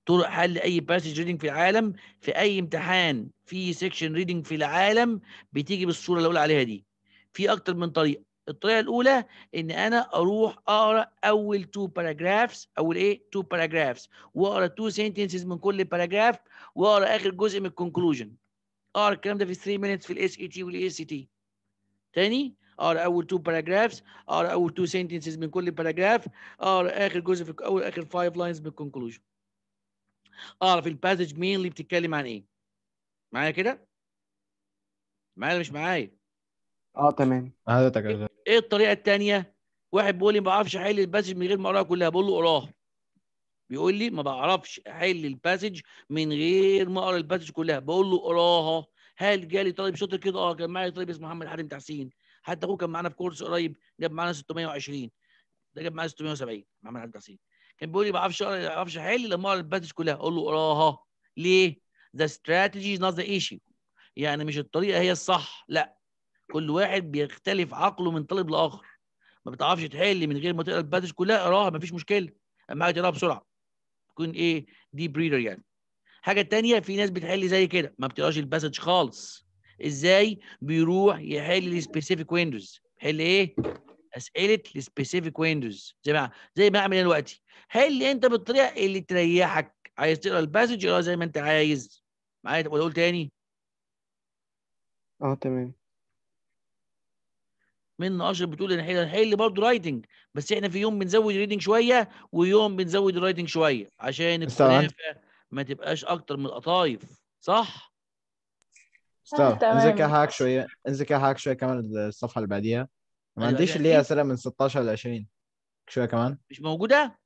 طرق حل اي باسج ريدنج في العالم في اي امتحان في سيكشن ريدنج في العالم بتيجي بالصوره اللي اقول عليها دي في اكتر من طريقه الطريقه الاولى ان انا اروح اقرا اول تو باراجرافز اول ايه تو باراجرافز واقرا تو سنتنسز من كل باراجراف واقرا اخر جزء من الكونكلوجن اقرا الكلام ده في 3 مينتس في الاس اي تي والاي اس تي تاني اقرا اول تو باراجرافز اقرا اول تو سنتنسز من كل باراجراف اقرا اخر جزء في اول اخر 5 لاينز من الكونكلوجن اعرف الباسج مين اللي بتتكلم عن ايه معايا كده معايا مش معايا اه تمام هذا تجربة ايه الطريقه الثانيه واحد بيقول لي ما بعرفش احل الباسج من غير ما اقراها كلها بقول له اقراها بيقول لي ما بعرفش احل الباسج من غير ما اقرا الباسج كلها بقول له اقراها هل جالي طالب شاطر كده اه كان معايا طالب اسمه محمد حاتم تحسين حتى اخوه كان معانا في كورس قريب جاب معانا 620 ده جاب معانا 670 محمد حاتم تحسين كان بيقول لي ما بعرفش اقرا ما بعرفش احل لما اقرا الباسج كلها اقول له اقراها ليه؟ ذا استراتيجي از نوت ذا ايشيو يعني مش الطريقه هي الصح لا كل واحد بيختلف عقله من طالب لاخر ما بتعرفش تحل من غير ما تقرا الباتش كلها اقراها ما فيش مشكله اما حاجه تقراها بسرعه تكون ايه ديب ريدر يعني حاجه تانية في ناس بتحل زي كده ما بتقراش الباسج خالص ازاي بيروح يحل السبيسيفيك ويندوز حل ايه اسئله السبيسيفيك ويندوز زي ما زي ما اعمل دلوقتي حل انت بالطريقه اللي تريحك عايز تقرا الباسج اقرا زي ما انت عايز معايا ولا اقول تاني اه تمام من اشرف بتقول احنا هنحل برضه رايتنج بس احنا في يوم بنزود ريدنج شويه ويوم بنزود الرايتنج شويه عشان الكنافه ما تبقاش اكتر من القطايف صح؟ كده حاجه شويه كده حاجه شويه كمان الصفحه اللي بعديها ما أيوة، عنديش اللي هي اسئله من 16 ل 20 شويه كمان مش موجوده؟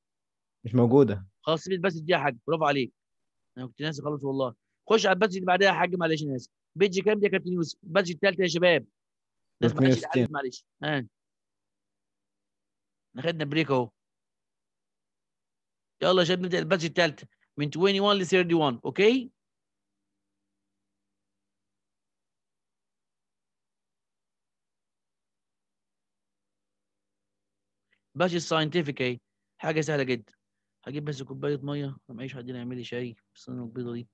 مش موجوده خلاص سيب بس دي يا حاج برافو عليك انا كنت ناسي خالص والله خش على الباسج اللي بعدها يا حاج معلش انا اسف بيج كام دي يا كابتن يوسف الباسج الثالثه يا شباب 360 معلش بريك اهو يلا يا شباب نبدا الباتش الثالثه من 21 ل 31 اوكي باتش الساينتيفيك اهي حاجه سهله جدا هجيب بس كوبايه ميه ما معيش حد يعمل لي شاي بالسنه البيضه دي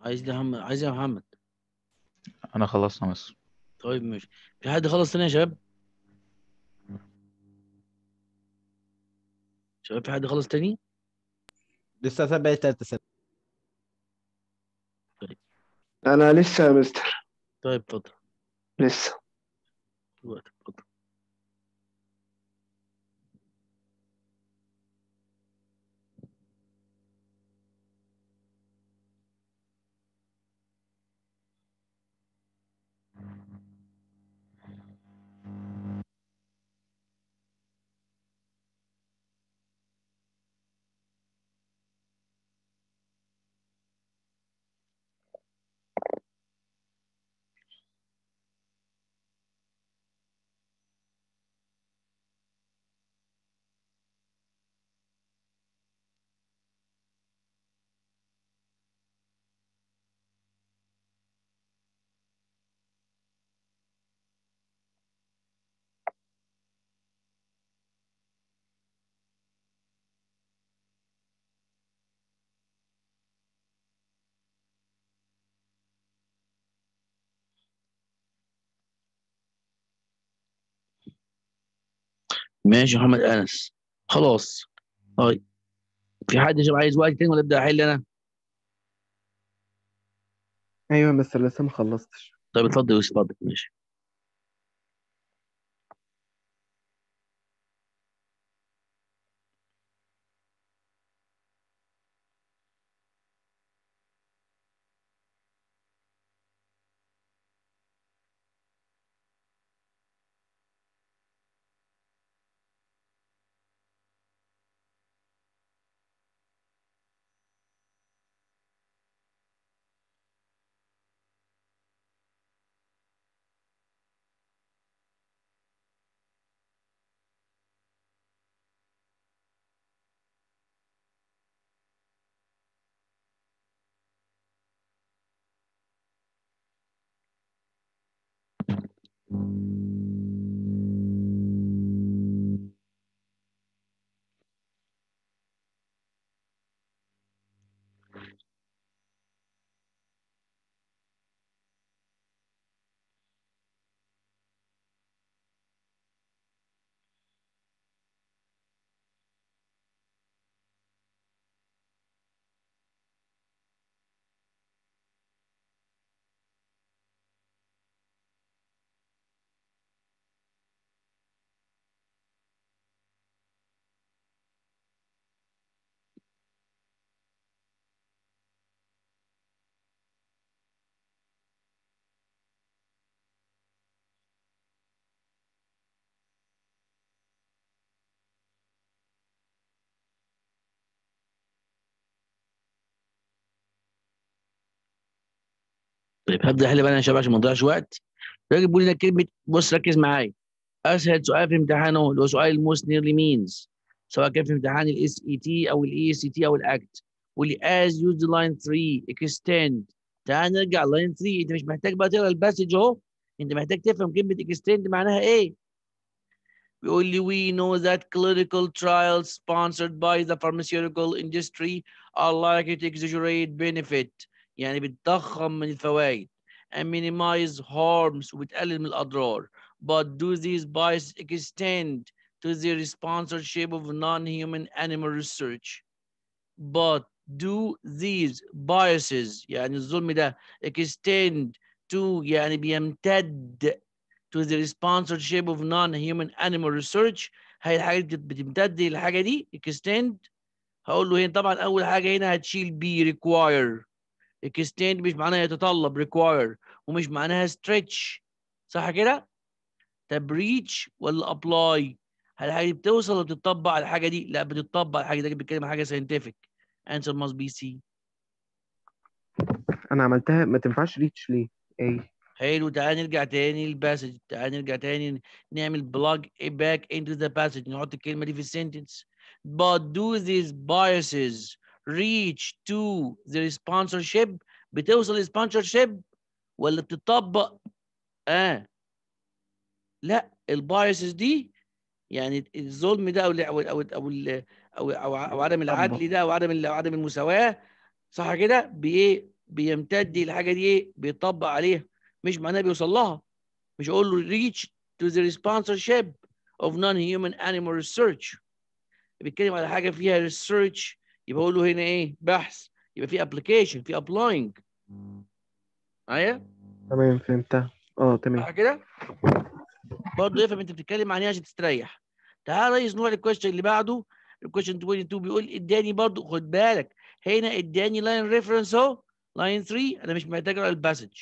عايز لي هم... عايز يا محمد انا خلصنا بس طيب ماشي في حد خلص تاني يا شباب شباب في حد خلص تاني لسه سبع تلاتة سبع طيب انا لسه يا مستر طيب اتفضل لسه دلوقتي. ماشي محمد انس خلاص طيب في حد شباب عايز وقت تاني ولا ابدا احل انا؟ ايوه بس لسه ما خلصتش طيب اتفضل يا اتفضل ماشي طيب هبدا احل بقى انا عشان ما نضيعش وقت الراجل بيقول لنا كلمه بص ركز معايا اسهل سؤال في امتحانه هو سؤال نيرلي مينز سواء كان في امتحان الاس اي تي e او الاي سي تي او الاكت واللي از يوز لاين 3 اكستند تعال نرجع لاين 3 انت مش محتاج بقى تقرا الباسج اهو انت محتاج تفهم كلمه اكستند معناها ايه بيقول لي we know that clinical trials sponsored by the pharmaceutical industry are likely to exaggerate benefit يعني بتضخم من الفوائد and minimize harms وبتقلل من الأضرار but do these biases extend to the sponsorship of non-human animal research but do these biases يعني الظلم ده extend to يعني بيمتد to the sponsorship of non-human animal research هي الحاجة بتمتد للحاجة دي extend هقول له هنا طبعا أول حاجة هنا هتشيل be require extend مش معناها يتطلب require ومش معناها stretch صح كده؟ طب reach ولا apply؟ هل حاجة بتوصل ولا بتطبق على الحاجه دي؟ لا بتطبق على الحاجه دي بتتكلم عن حاجه scientific answer must be C انا عملتها ما تنفعش ريتش ليه؟ اي حلو تعالى نرجع تاني الباسج تعالى نرجع تاني نعمل بلاج باك into ذا باسج نحط الكلمه دي في السنتنس but do these biases reach to the sponsorship بتوصل sponsorship ولا بتطبق اه لا البايسز دي يعني الظلم ده او او او او, أو, أو, عدم العدل ده او عدم عدم المساواه صح كده بايه بيمتد الحاجه دي إيه؟ بيطبق عليها مش معناه بيوصل لها مش اقول له ريتش تو ذا sponsorship of non human animal research بيتكلم على حاجه فيها ريسيرش يبقى اقول له هنا ايه بحث يبقى في ابلكيشن في ابلاينج معايا تمام فهمتها اه تمام صح كده برضه افهم انت بتتكلم عن ايه عشان تستريح تعال ريس نوع الكويشن اللي بعده الكويشن 22 بيقول اداني برضه خد بالك هنا اداني لاين ريفرنس اهو لاين 3 انا مش محتاج اقرا الباسج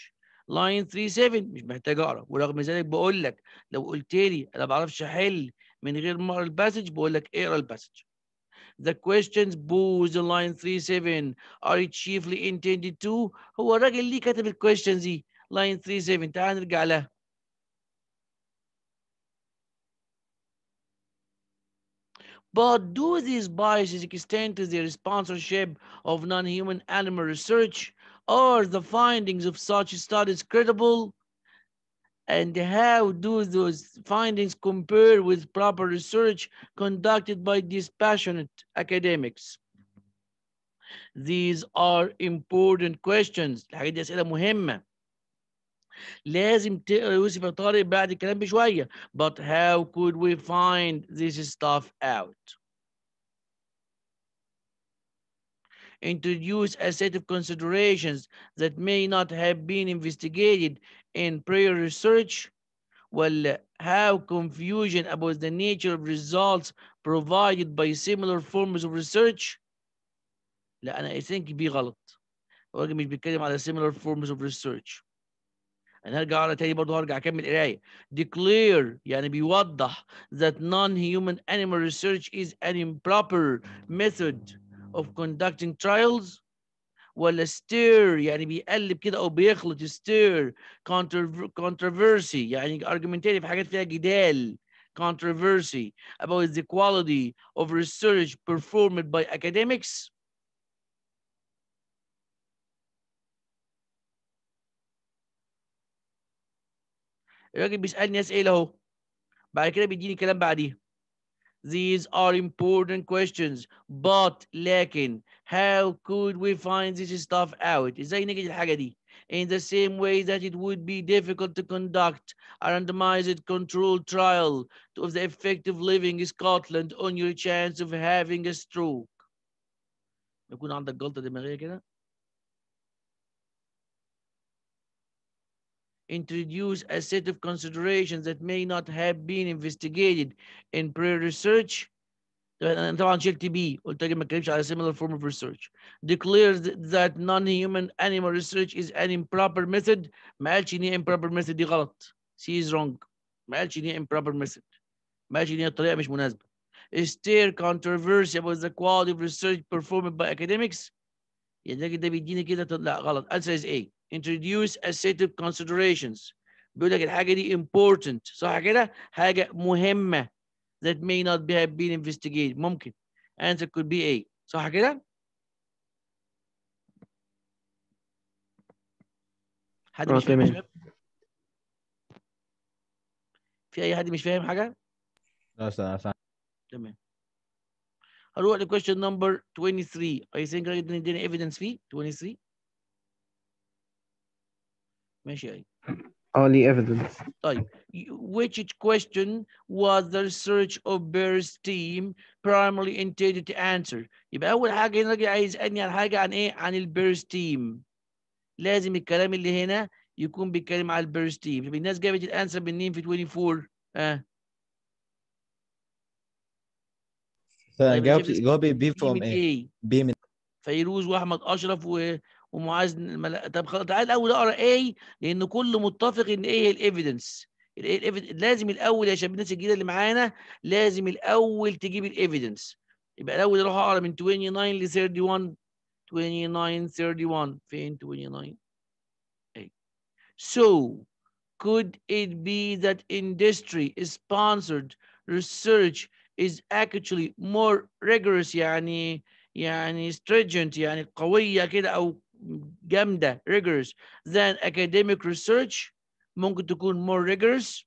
لاين 3 7 مش محتاج اقرا ورغم ذلك بقول لك لو قلت لي انا ما بعرفش احل من غير ما اقرا الباسج بقول لك اقرا الباسج The questions boos the line 37 are chiefly intended to هو الراجل ليه كتب questions? He line 37 تعال نرجع لها But do these biases extend to the sponsorship of non-human animal research? Are the findings of such studies credible? and how do those findings compare with proper research conducted by dispassionate academics? These are important questions الحاجات دي أسئلة مهمة لازم تقرا يوسف طارق بعد الكلام but how could we find this stuff out introduce a set of considerations that may not have been investigated in prayer research? will have confusion about the nature of results provided by similar forms of research؟ لا أنا I think بي غلط. الراجل مش بيتكلم على similar forms of research. انا هرجع اقرا تاني برضه هرجع اكمل قرايه declare يعني بيوضح that non-human animal research is an improper method of conducting trials والاستير يعني بيقلب كده او بيخلط stir controversy يعني argumentative حاجات فيها جدال controversy about the quality of research performed by academics الراجل بيسالني اسئله اهو بعد كده بيديني كلام بعديه These are important questions but لكن how could we find this stuff out? ازاي نجد In the same way that it would be difficult to conduct a randomized controlled trial of the effect of living in Scotland on your chance of having a stroke. يكون عندك جلطة دماغية introduce a set of considerations that may not have been investigated in pre research طبعا جي تي بي قلت لك similar form of research declares that non-human animal research is an improper method Malchini improper method دي غلط she is wrong Malchini improper method ما a ان هي controversy about the quality of research performed by academics يعني ده answer is A introduce a set of considerations بيقول لك الحاجه important So, كده حاجه مهمه that may not be have been investigated ممكن answer could be A صح كده؟ حد مش آه، فاهم في اي حد مش فاهم حاجه؟ لا سأفهم. تمام هنروح لكويشن نمبر 23 اي ثينك اديني evidence fee 23 ماشي ايوه Only evidence. طيب. Which question was the research of Bear's team primarily intended to answer? يبقى أول حاجة هنا راجل عايز يسألني عن حاجة عن إيه؟ عن البيرز تيم. لازم الكلام اللي هنا يكون بيتكلم على البيرز تيم. الناس جابت الأنسر منين في 24؟ آه. فجاوب جاوب بي فروم ايه؟ بي من فيروز واحمد اشرف و... ومعاذ الملا... طب خلاص تعالى الاول اقرا ايه لان كل متفق ان ايه الايفيدنس لازم الاول يا شباب الناس الجديده اللي معانا لازم الاول تجيب الايفيدنس يبقى الاول اروح اقرا من 29 ل 31 29 31 فين 29 ايه so could it be that industry sponsored research is actually more rigorous يعني يعني stringent يعني قوية كده أو جامدة rigorous than academic research ممكن تكون more rigorous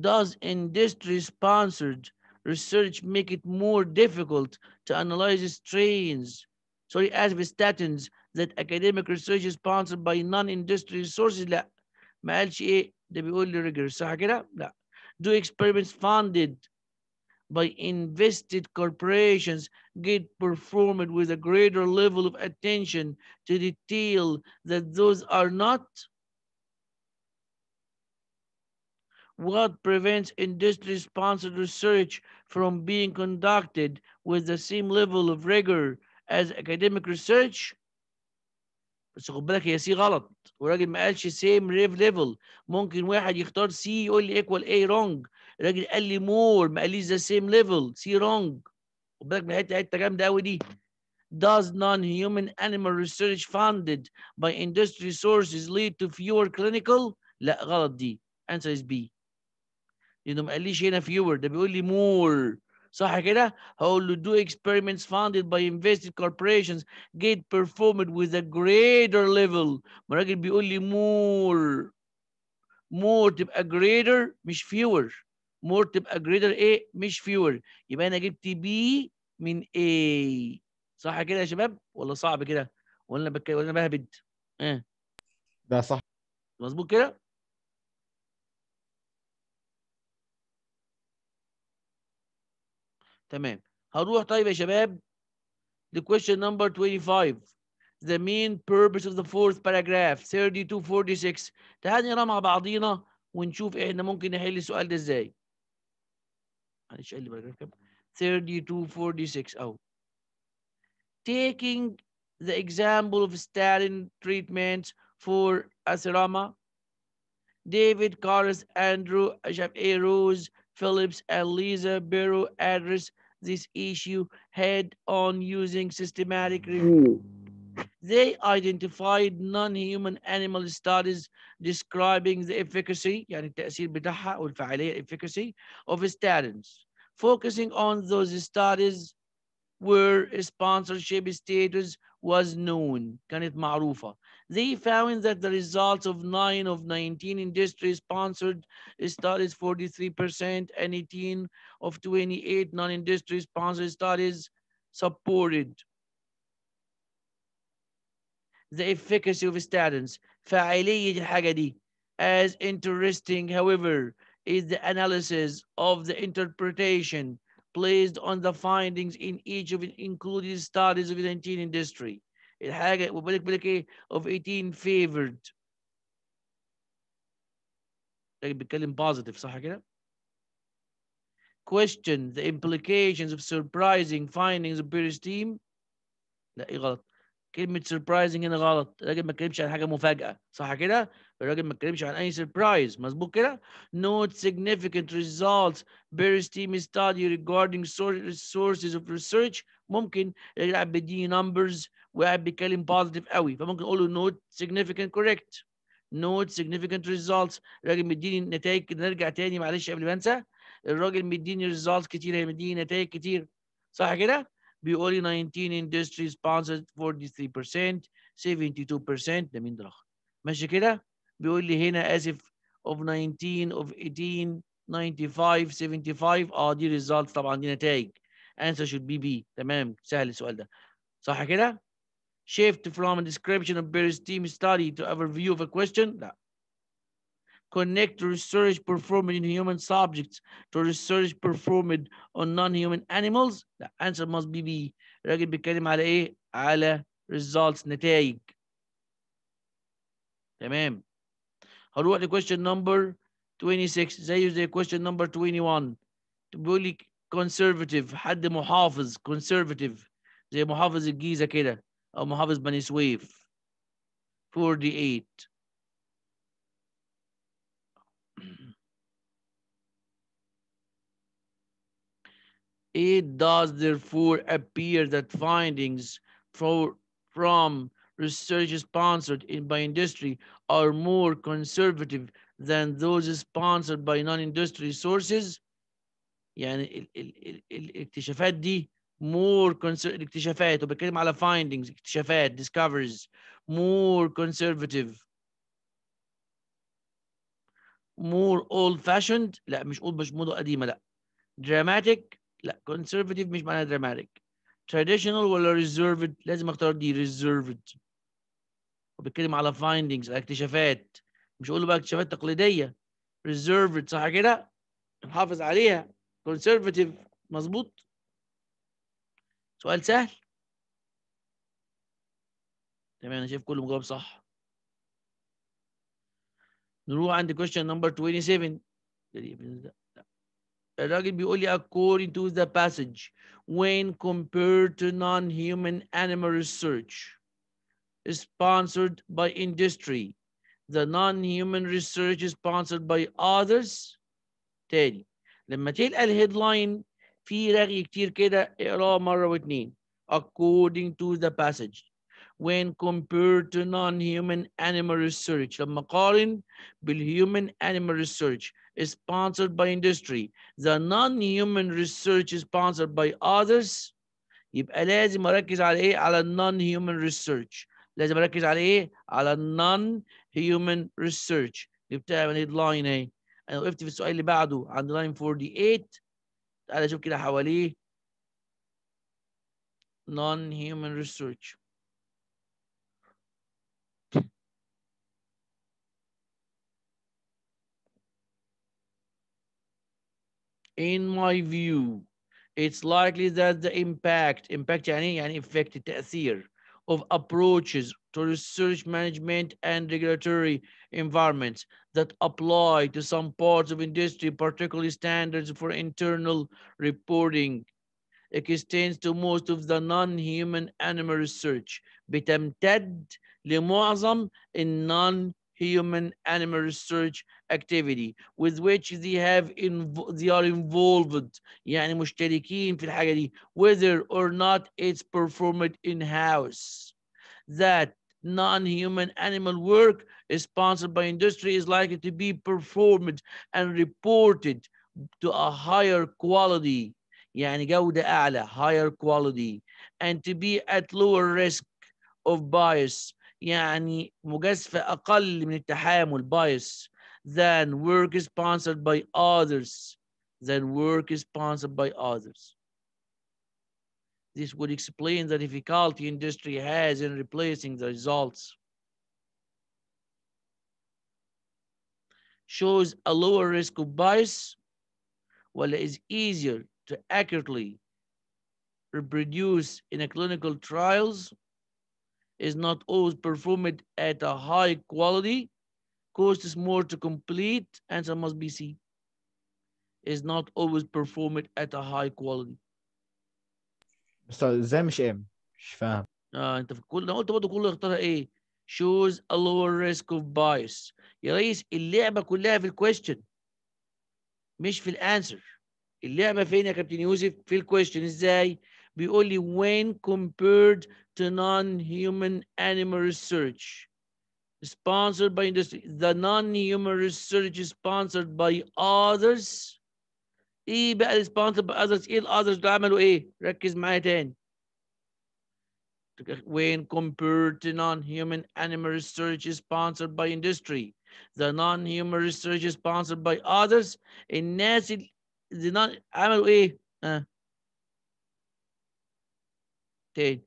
Does industry-sponsored research make it more difficult to analyze strains, sorry, statins, that academic research is sponsored by non-industry sources? لا ما قالش ايه ده بيقول لي rigorous صح كده؟ لا Do experiments funded by invested corporations get performed with a greater level of attention to detail that those are not? What prevents industry-sponsored research from being conducted with the same level of rigor as academic research? بس خد بالك هي سي غلط والراجل ما قالش سيم level. ممكن واحد يختار سي يقول لي الراجل قال لي مور ما قاليش ذا سيم ليفل سي رونج خد بالك من الحته حته جامده قوي دي Does non-human animal research funded by industry sources lead to fewer clinical؟ لا غلط دي. Answer is B. لأنه ما قاليش هنا fewer ده بيقول لي more. صح كده؟ هقول له do experiments funded by invested corporations get performed with a greater level. ما الراجل بيقول لي more. more تبقى greater مش fewer. مور تبقى جريدر ايه مش فيور يبقى انا جبت بي من اي صح كده يا شباب ولا صعب كده ولا بك... ولا بهبد اه ده صح مظبوط كده تمام هنروح طيب يا شباب question number 25 the main purpose of the fourth paragraph 32 46 تعالوا نقرا مع بعضينا ونشوف احنا ممكن نحل السؤال ده ازاي Shall paragraph 32, 46. Oh. Taking the example of statin treatments for atheroma, David Carlos, Andrew, Ashab A. Rose, Phillips, and Lisa Barrow address this issue head on using systematic review. Mm they identified non-human animal studies describing the efficacy, يعني التأثير بتاعها أو الفعالية efficacy of statins, focusing on those studies where sponsorship status was known, كانت معروفة. They found that the results of 9 of 19 industry-sponsored studies, 43%, and 18 of 28 non-industry-sponsored studies supported the efficacy of statins. فعلية الحاجة دي. As interesting, however, is the analysis of the interpretation placed on the findings in each of the included studies of 18 industry. الحاجة وبالك بالك of 18 favored. بيتكلم positive صح كده؟ Question the implications of surprising findings of British team. لا غلط. كلمه سربرايزنج هنا غلط الراجل ما اتكلمش عن حاجه مفاجاه صح كده الراجل ما اتكلمش عن اي سربرايز مظبوط كده نوت significant results Bear's team study regarding sources of research ممكن الراجل قاعد بيديني numbers وقاعد بيتكلم positive قوي فممكن اقول له note significant correct note significant results الراجل مديني نتائج كده نرجع تاني معلش قبل ما انسى الراجل مديني results كتير هي مديني نتائج كتير صح كده بيقول 19 industry sponsored 43% 72% ده مين ده ماشي كده بيقول لي هنا اسف of 19 of 18 95 75 اه دي result طبعا دي نتائج answer should be B تمام سهل السؤال ده صح كده shift from a description of various team study to overview of a question لا connect research performed in human subjects to research performed on non-human animals? The answer must be B. الراجل بيتكلم على ايه؟ على results نتائج. تمام. هنروح لquestion number 26 زيه زي question number 21 بيقول لي conservative حد محافظ conservative زي محافظ الجيزة كده أو محافظ بني سويف 48 It does therefore appear that findings for, from research sponsored in, by industry are more conservative than those sponsored by non-industry sources يعني الاكتشافات دي more الاكتشافات وبتكلم على findings اكتشافات discoveries more conservative more old fashioned لا مش old مش موضة قديمة لا dramatic لا conservative مش معناها dramatic traditional ولا reserved لازم اختار دي reserved وبتكلم على findings على اكتشافات مش اقول له بقى اكتشافات تقليديه reserved صح كده نحافظ عليها conservative مظبوط سؤال سهل تمام انا شايف كله مجاوب صح نروح عند question number 27 الراجل بيقول لي according to the passage when compared to non-human animal research sponsored by industry the non-human research is sponsored by others تاني لما تلقى الهيدلاين في رغي كتير كده اقراه مرة واتنين according to the passage when compared to non-human animal research. the Makarin Human Animal Research is sponsored by industry. The non-human research is sponsored by others. يبقى لازم اركز على ايه؟ على النون هيومن ريسيرش. لازم اركز على ايه؟ على non-human research. جبتها من هيدلاين اهي. انا وقفت في السؤال اللي بعده عند Line 48 تعالى اشوف كده حواليه. Non human research. in my view, it's likely that the impact, impact يعني يعني effect التأثير of approaches to research management and regulatory environments that apply to some parts of industry, particularly standards for internal reporting. extends to most of the non-human animal research. بتمتد لمعظم human animal research activity with which they have they are involved يعني مشتركين في الحاجة دي whether or not it's performed in-house that non-human animal work sponsored by industry is likely to be performed and reported to a higher quality يعني جودة أعلى higher quality and to be at lower risk of bias يعني مجازفة أقل من التحامل bias than work sponsored by others than work sponsored by others. This would explain the difficulty industry has in replacing the results. Shows a lower risk of bias, while it is easier to accurately reproduce in a clinical trials is not always performed at a high quality, Course is more to complete, answer must be C. Is not always performed at a high quality. So ازاي مش ام؟ shows a lower risk of bias. يا ريس اللعبه كلها في الكويستشن مش في الانسر. اللعبه فين يا كابتن يوسف؟ في الكويستشن ازاي؟ be only when compared to non-human animal research. Sponsored by industry, the non-human research is sponsored by others. ايه بقى sponsored by others؟ ايه others اللي عملوا ايه؟ ركز معايا تاني. When compared to non-human animal research is sponsored by industry. The non-human research is sponsored by others. الناس the non... عملوا ايه؟ eh, eh, did.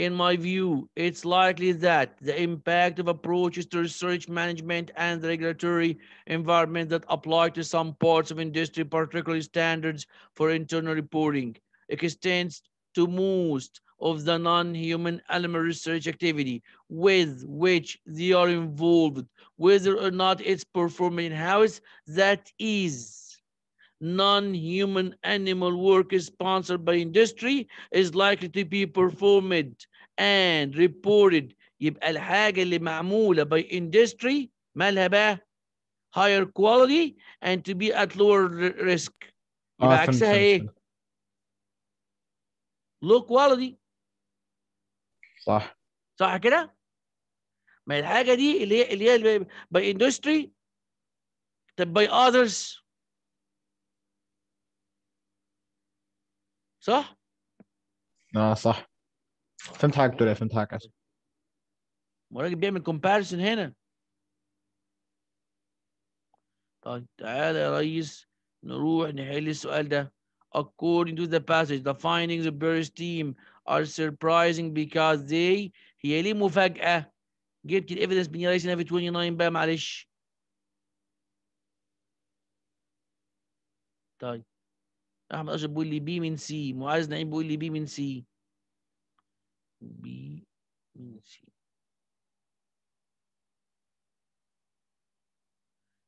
In my view, it's likely that the impact of approaches to research management and the regulatory environment that apply to some parts of industry, particularly standards for internal reporting, extends to most of the non-human animal research activity with which they are involved, whether or not it's performed in-house, that is non-human animal work is sponsored by industry is likely to be performed and reported يبقى الحاجة اللي معمولة by industry مالها بقى higher quality and to be at lower risk يبقى عكسها ايه low quality صح صح كده ما الحاجه دي اللي هي اللي هي باي اندستري طب باي اذرز صح اه صح فهمت حاجه دكتور فهمت حاجه الراجل بيعمل كومباريسون هنا طيب تعالى يا ريس نروح نحل السؤال ده according to the passage the findings of Burris team are surprising because they هي ليه مفاجأة؟ جبت الايفيدنس من ياريسنا في 29 بقى معلش طيب احمد اشرف بيقول لي بي من سي معاذ نعيم بيقول لي بي من سي بي من سي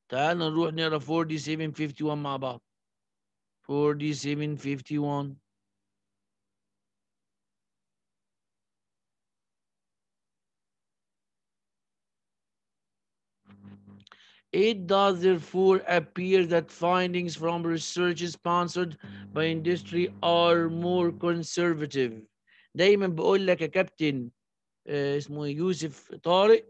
تعال نروح نقرا 4751 مع بعض 4751 It does therefore appear that findings from research sponsored by industry are more conservative. دايما بقول لك يا كابتن اسمه يوسف طارق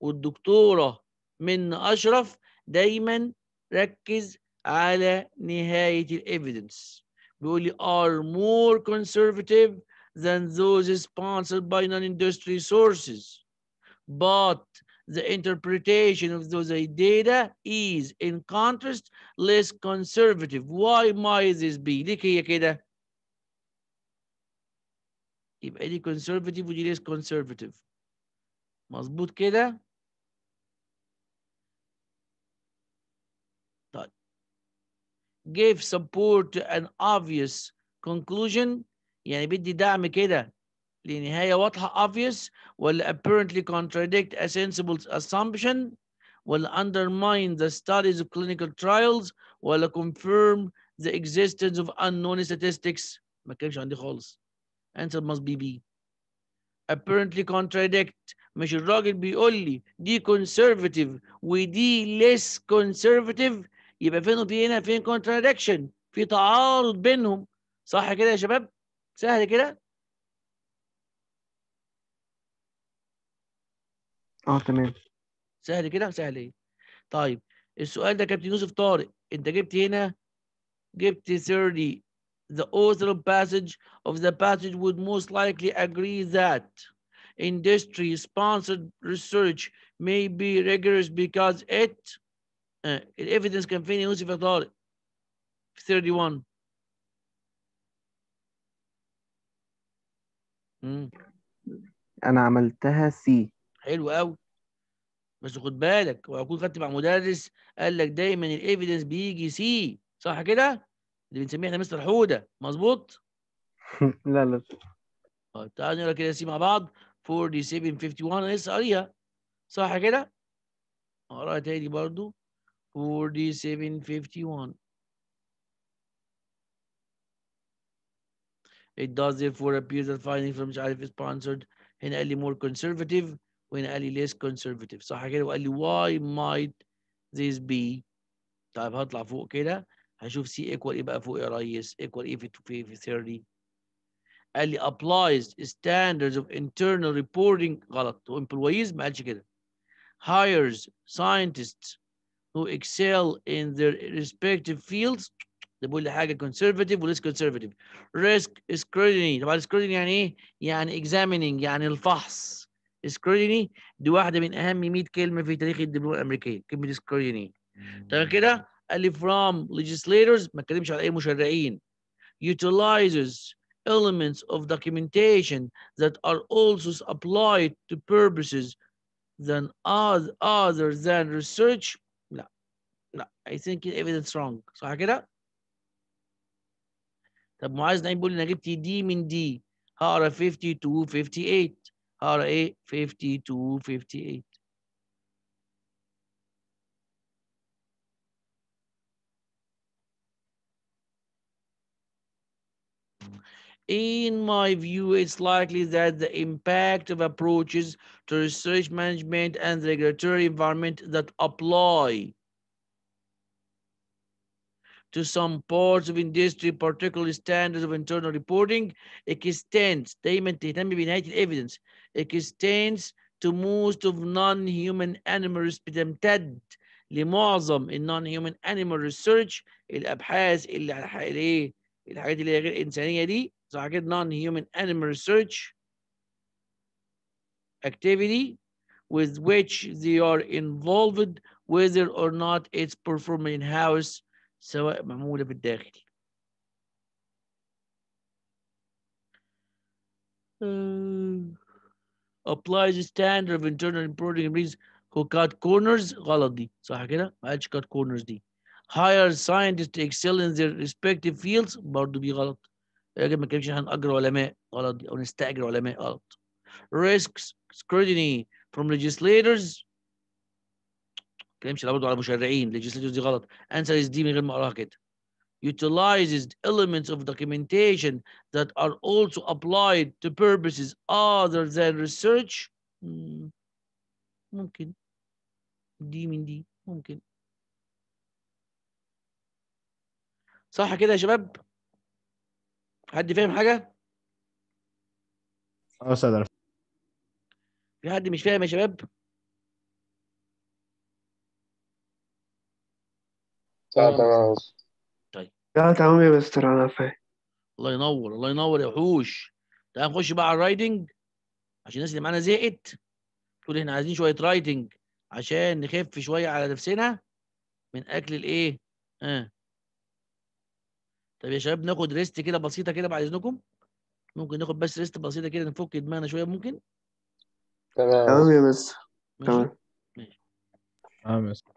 والدكتورة من أشرف دايما ركز على نهاية الإيفيدنس بيقول لي are more conservative than those sponsored by non-industry sources but the interpretation of those data is, in contrast, less conservative. Why might this be? If any يبقى دي conservative ودي less conservative. مظبوط كده؟ طيب. Give support to an obvious conclusion يعني بدي دعم كده لنهاية واضحة obvious will apparently contradict a sensible assumption will undermine the studies of clinical trials will confirm the existence of unknown statistics ما كانش عندي خالص answer must be B apparently contradict مش الراجل بيقول لي دي conservative ودي less conservative يبقى فين وفي هنا فين contradiction في تعارض بينهم صح كده يا شباب سهل كده اه تمام سهل كده سهل ايه طيب السؤال ده كابتن يوسف طارق انت جبت هنا جبت 30 the author of passage of the passage would most likely agree that industry sponsored research may be rigorous because it uh, evidence can in يوسف طارق 31 انا عملتها سي حلو قوي بس خد بالك واكون خدت مع مدرس قال لك دايما الايفيدنس بيجي سي صح كده اللي بنسميه احنا مستر حوده مظبوط <laughs> لا لا طيب تعالى نقرا كده سي مع بعض 4751 انا لسه قاريها صح كده اقراها تاني برضو 4751 It does therefore appear that finding from is sponsored هنا قال لي more conservative وهنا قال لي less conservative صح كده وقال لي why might this be طيب هطلع فوق كده هشوف سي ايكوال ايه بقى فوق يا ريس ايكوال ايه في في في 30 قال لي applies standards of internal reporting غلط employees ما قالش كده hires scientists who excel in their respective fields ده بيقول لي حاجه conservative وليس conservative risk scrutiny طبعا scrutiny يعني ايه؟ يعني examining يعني الفحص سكروديني دي واحده من اهم 100 كلمه في تاريخ الدبلوماسيه الامريكيه كلمه سكروديني تمام طيب كده قال لي from legislators ما اتكلمش على اي مشرعين utilizes elements of documentation that are also applied to purposes than other than research لا لا I think evidence wrong صح كده؟ طب معاذ نعيم بيقول لي انا جبت دي من دي هقرا 52 58 R 850 to 58. In my view, it's likely that the impact of approaches to research management and regulatory environment that apply to some parts of industry, particularly standards of internal reporting, extends, statement data United evidence, extends to most of non-human animal research. لمعظم non human animal research الابحاث اللي ايه الحاجات اللي غير انسانية دي صح كده non human animal research activity with which they are involved whether or not it's performed in house سواء معمولة بالداخل apply the standard of internal importing means who cut corners غلط دي صح كده ما قالش cut corners دي hire scientists to excel in their respective fields برضه دي غلط ما كانش هنأجر علماء غلط دي او نستأجر علماء غلط risks scrutiny from legislators تكلمش لا برضه على مشرعين legislators دي غلط انسر دي من غير ما اقراها كده utilizes elements of documentation that are also applied to purposes other than research hmm. ممكن دي من دي ممكن صح كده يا شباب حد فاهم حاجه اه استاذ في حد مش فاهم يا شباب اه، طيب تمام طيب. يا مستر انا فاهم الله ينور الله ينور يا وحوش تعال نخش بقى على الرايدنج عشان الناس اللي معانا زهقت تقول احنا عايزين شويه رايدنج عشان نخف شويه على نفسنا من اكل الايه اه طب يا شباب ناخد ريست كده بسيطه كده بعد اذنكم ممكن ناخد بس ريست بسيطه كده نفك دماغنا شويه ممكن تمام تمام يا مستر تمام ماشي تمام يا مستر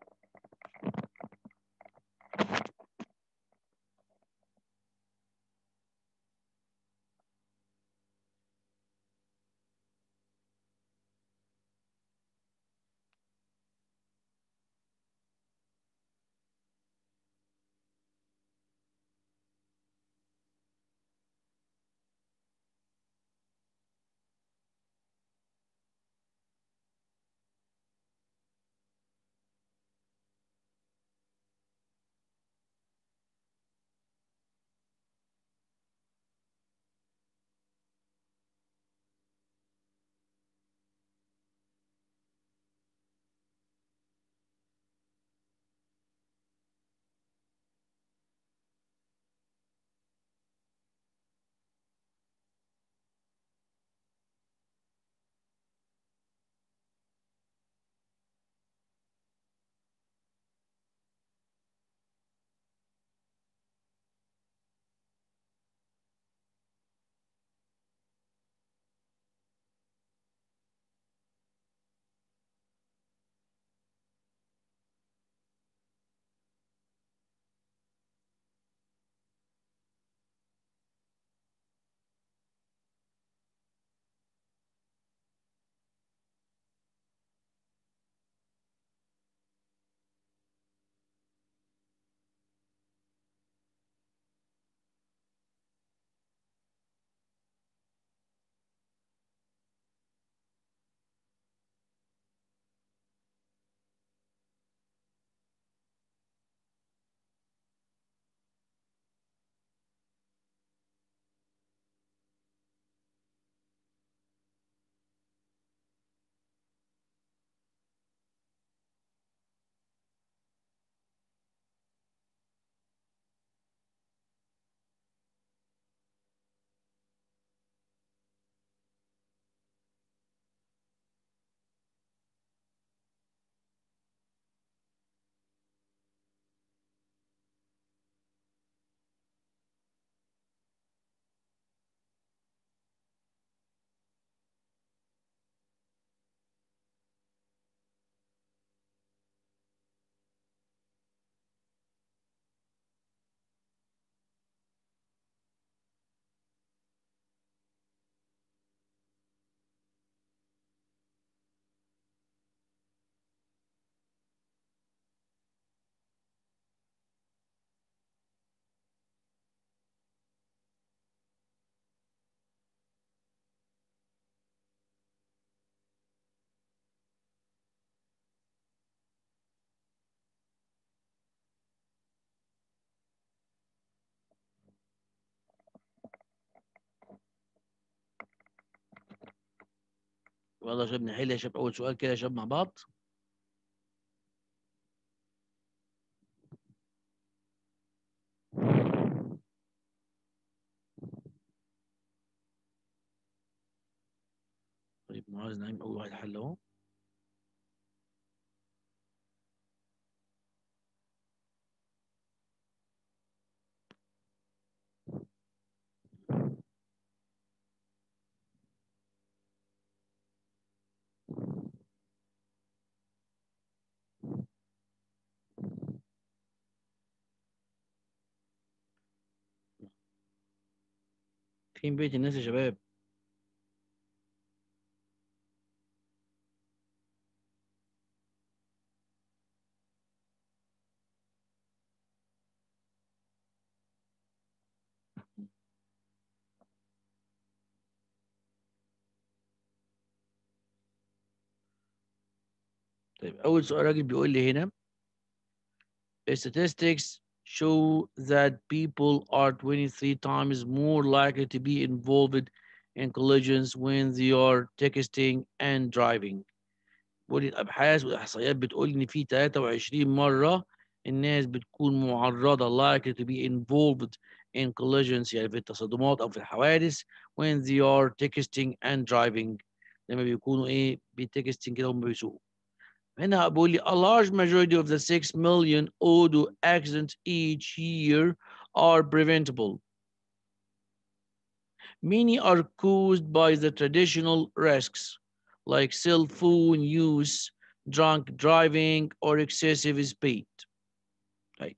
والله يا شباب نحل يا شباب اول سؤال كده يا شباب مع بعض طيب معاذ نعيم اول واحد حل اهو فين بيت الناس يا شباب طيب أول سؤال راجل بيقول لي هنا statistics show that people are 23 times more likely to be involved in collisions when they are texting and driving. بقول الابحاث والاحصائيات بتقول ان في 23 مرة الناس بتكون معرضه likely to be involved in collisions يعني في التصادمات او في الحوادث when they are texting and driving لما بيكونوا ايه بتكستنج كده وهم بيسوقوا and Abuli, a large majority of the 6 million auto accidents each year are preventable. Many are caused by the traditional risks like cell phone use, drunk driving, or excessive speed. Right.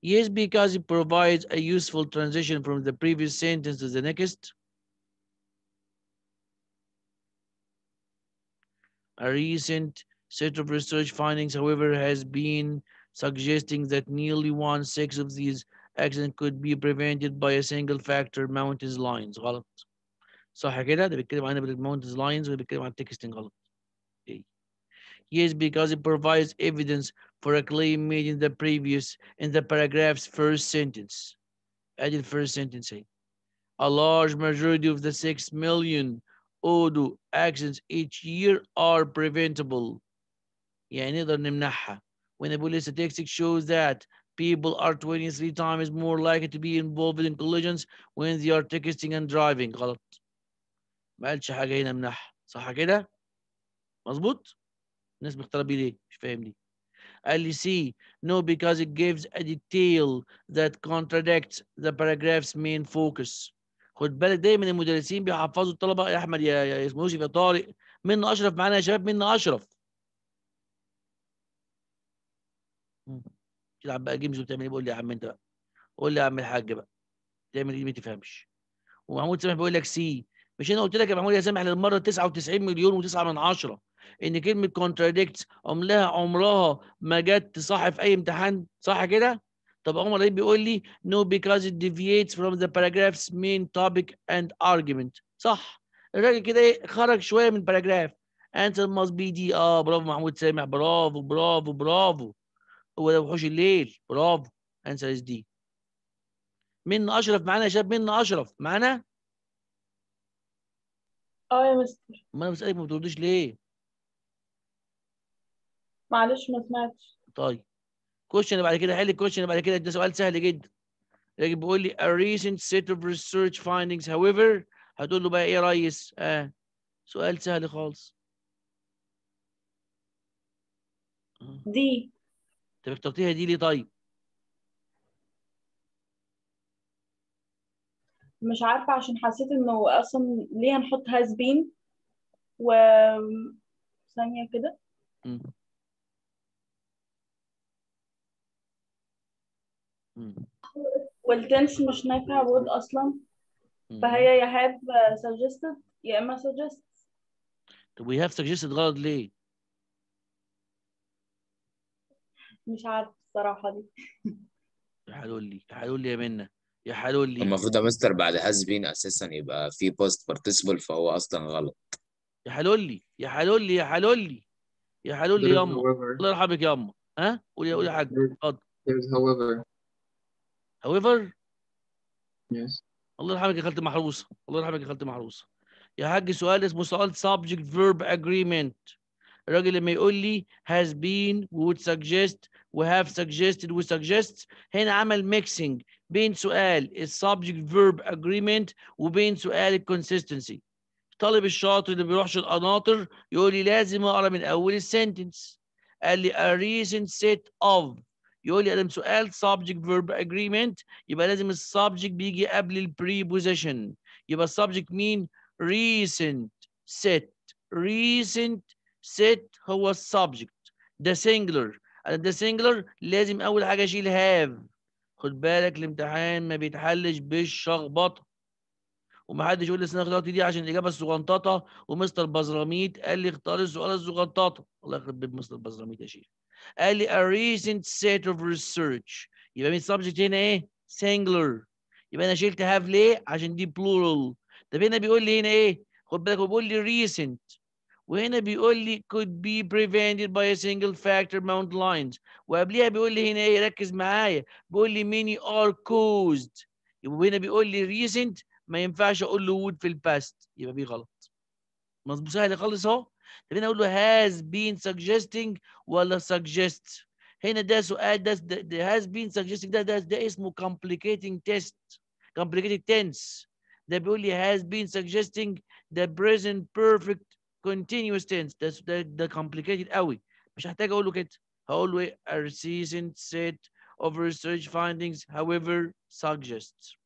Yes, because it provides a useful transition from the previous sentence to the next. A recent set of research findings, however, has been suggesting that nearly one-sixth of these accidents could be prevented by a single factor mountains lines غلط صح كده ده بيتكلم عن mountains lines وبيتكلم عن texting Yes, because it provides evidence for a claim made in the previous, in the paragraph's first sentence. Added first sentence. A large majority of the 6 million Urdu accidents each year are preventable يعني نقدر نمنحها when the police statistics shows that people are 23 times more likely to be involved in collisions when they are texting and driving غلط ما قالش حاجه هنا منح صح كده مظبوط الناس بيه ليه مش فاهم ليه قال لي سي نو بيكوز ات جيفز ا ديتيل ذات كونتراديكتس ذا باراجرافز مين فوكس خد بالك دايما المدرسين بيحفظوا الطلبه يا احمد يا اسمه يوسف يا طارق منه اشرف معانا يا شباب منه اشرف بتلعب بقى جيمز وبتعمل ايه بقول لي يا عم انت بقى قول لي يا عم الحاج بقى تعمل ايه ما تفهمش ومحمود سامح بيقول لك سي مش انا قلت لك يا محمود يا سامح للمره 99 مليون و9 من عشرة ان كلمه كونتراديكت عملها عمرها ما جت صح في اي امتحان صح كده طب عمر ليه بيقول لي نو بيكاز ات ديفييتس فروم ذا باراجرافز مين توبيك اند ارجيومنت صح الراجل كده ايه خرج شويه من باراجراف انت must be اه برافو محمود سامح برافو برافو برافو هو ده وحوش الليل برافو انسى اس دي من اشرف معانا يا شباب من اشرف معانا اه يا مستر ما انا بسالك ما بتردش ليه معلش ما سمعتش طيب كوشن بعد كده حل الكوشن بعد كده ده سؤال سهل جدا راجل بيقول لي a recent set of research findings however هتقول له بقى ايه يا ريس اه سؤال سهل خالص دي طب اخترتيها دي ليه طيب؟ مش عارفة عشان حسيت انه اصلا ليه هنحط هاز بين و ثانية كده والتنس مش نافع وود اصلا فهي يا هاف suggested يا اما suggest طب وي هاف suggested غلط ليه؟ مش عارف الصراحه دي يا حلولي يا حلولي يا منى يا حلولي المفروض يا مستر بعد هاز بين اساسا يبقى في بوست بارتيسيبل فهو اصلا غلط يا حلولي يا حلولي يا حلولي يا حلولي ياما الله يرحمك يا ياما ها قولي قولي يا حاج اتفضل there's however however yes الله يرحمك يا خالتي محروسه الله يرحمك يا خالتي محروسه يا حاج سؤال اسمه سؤال subject verb agreement الراجل لما يقول لي has been would suggest we have suggested we suggest هنا عمل mixing بين سؤال السبجكت فيرب اجريمنت وبين سؤال الكونسيستنسي الطالب الشاطر اللي بيروحش القناطر يقول لي لازم اقرا من اول السنتنس قال لي a recent set of يقول لي ادم سؤال subject verb agreement يبقى لازم السبجكت بيجي قبل البريبوزيشن يبقى السبجكت مين recent set recent set هو السبجكت ده singular ده سنجلر لازم اول حاجه اشيل هاف خد بالك الامتحان ما بيتحلش بالشخبطه ومحدش يقول لي السنه اختياراتي دي عشان الاجابه الصغنططه ومستر بزراميت قال لي اختار السؤال الصغنططه الله يخرب بيت مستر بزراميت يا شيخ قال لي a recent set of research يبقى مين السبجكت هنا ايه؟ singular يبقى انا شلت هاف ليه؟ عشان دي plural طب هنا بيقول لي هنا ايه؟ خد بالك هو بيقول لي recent وهنا بيقول لي could be prevented by a single factor mount lines. وقبليها بيقول لي هنا ايه ركز معايا بيقول لي many are caused يبقى هنا بيقول لي recent ما ينفعش اقول له would في الباست يبقى دي غلط مظبوط سهل خالص اهو طب هنا اقول له has been suggesting ولا suggest هنا ده سؤال ده, ده, ده has been suggesting ده ده ده اسمه complicating test complicated tense ده بيقول لي has been suggesting the present perfect continuous tense ده, ده, ده complicated قوي مش هحتاج اقول له كده هقول له ايه a recent set of research findings however suggests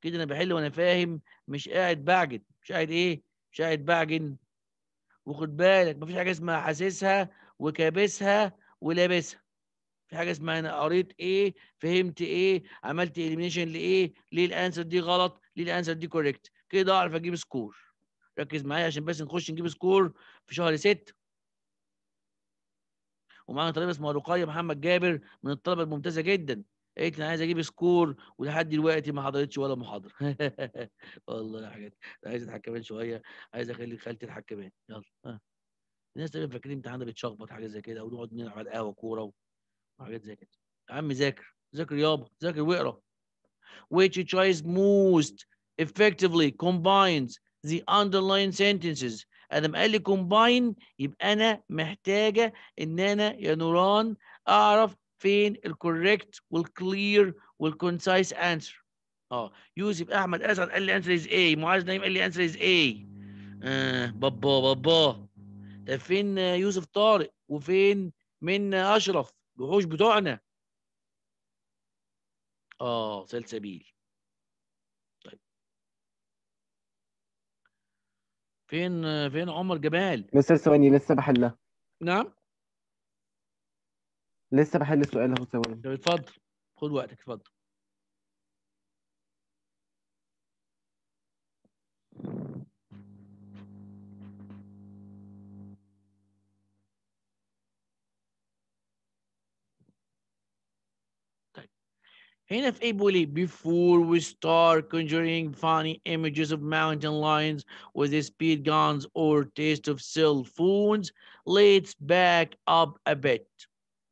كده انا بحل وانا فاهم مش قاعد بعجن مش قاعد ايه مش قاعد بعجن وخد بالك مفيش حاجه اسمها حاسسها وكابسها ولابسها في حاجه اسمها انا قريت ايه فهمت ايه عملت اليمينيشن لايه ليه الانسر دي غلط ليه الانسر دي كوريكت كده اعرف اجيب سكور ركز معايا عشان بس نخش نجيب سكور في شهر 6 ومعانا طالبه اسمها رقيه محمد جابر من الطلبه الممتازه جدا قالت انا عايز اجيب سكور ولحد دلوقتي ما حضرتش ولا محاضره <laughs> والله يا حاجات عايز اضحك كمان شويه عايز اخلي خالتي تضحك كمان يلا الناس تقريبا فاكرين امتحاننا بيتشخبط حاجه زي كده ونقعد نلعب على القهوه كوره وحاجات زي كده يا عم ذاكر ذاكر يابا ذاكر واقرا which choice most effectively combines the underlying sentences انا قال لي combine يبقى انا محتاجه ان انا يا نوران اعرف فين الكوريكت والكلير والكونسايز انسر اه يوسف احمد اسعد قال لي انسر از ايه معاذ نايم قال لي انسر از ايه آه بابا بابا طب فين يوسف طارق وفين من اشرف الوحوش بتوعنا اه سلسبيل فين فين عمر جمال مستر ثواني لسه بحلها نعم لسه بحل السؤال اهو ثواني اتفضل خد وقتك اتفضل NFA Bully, before we start conjuring funny images of mountain lions with speed guns or taste of cell phones, let's back up a bit.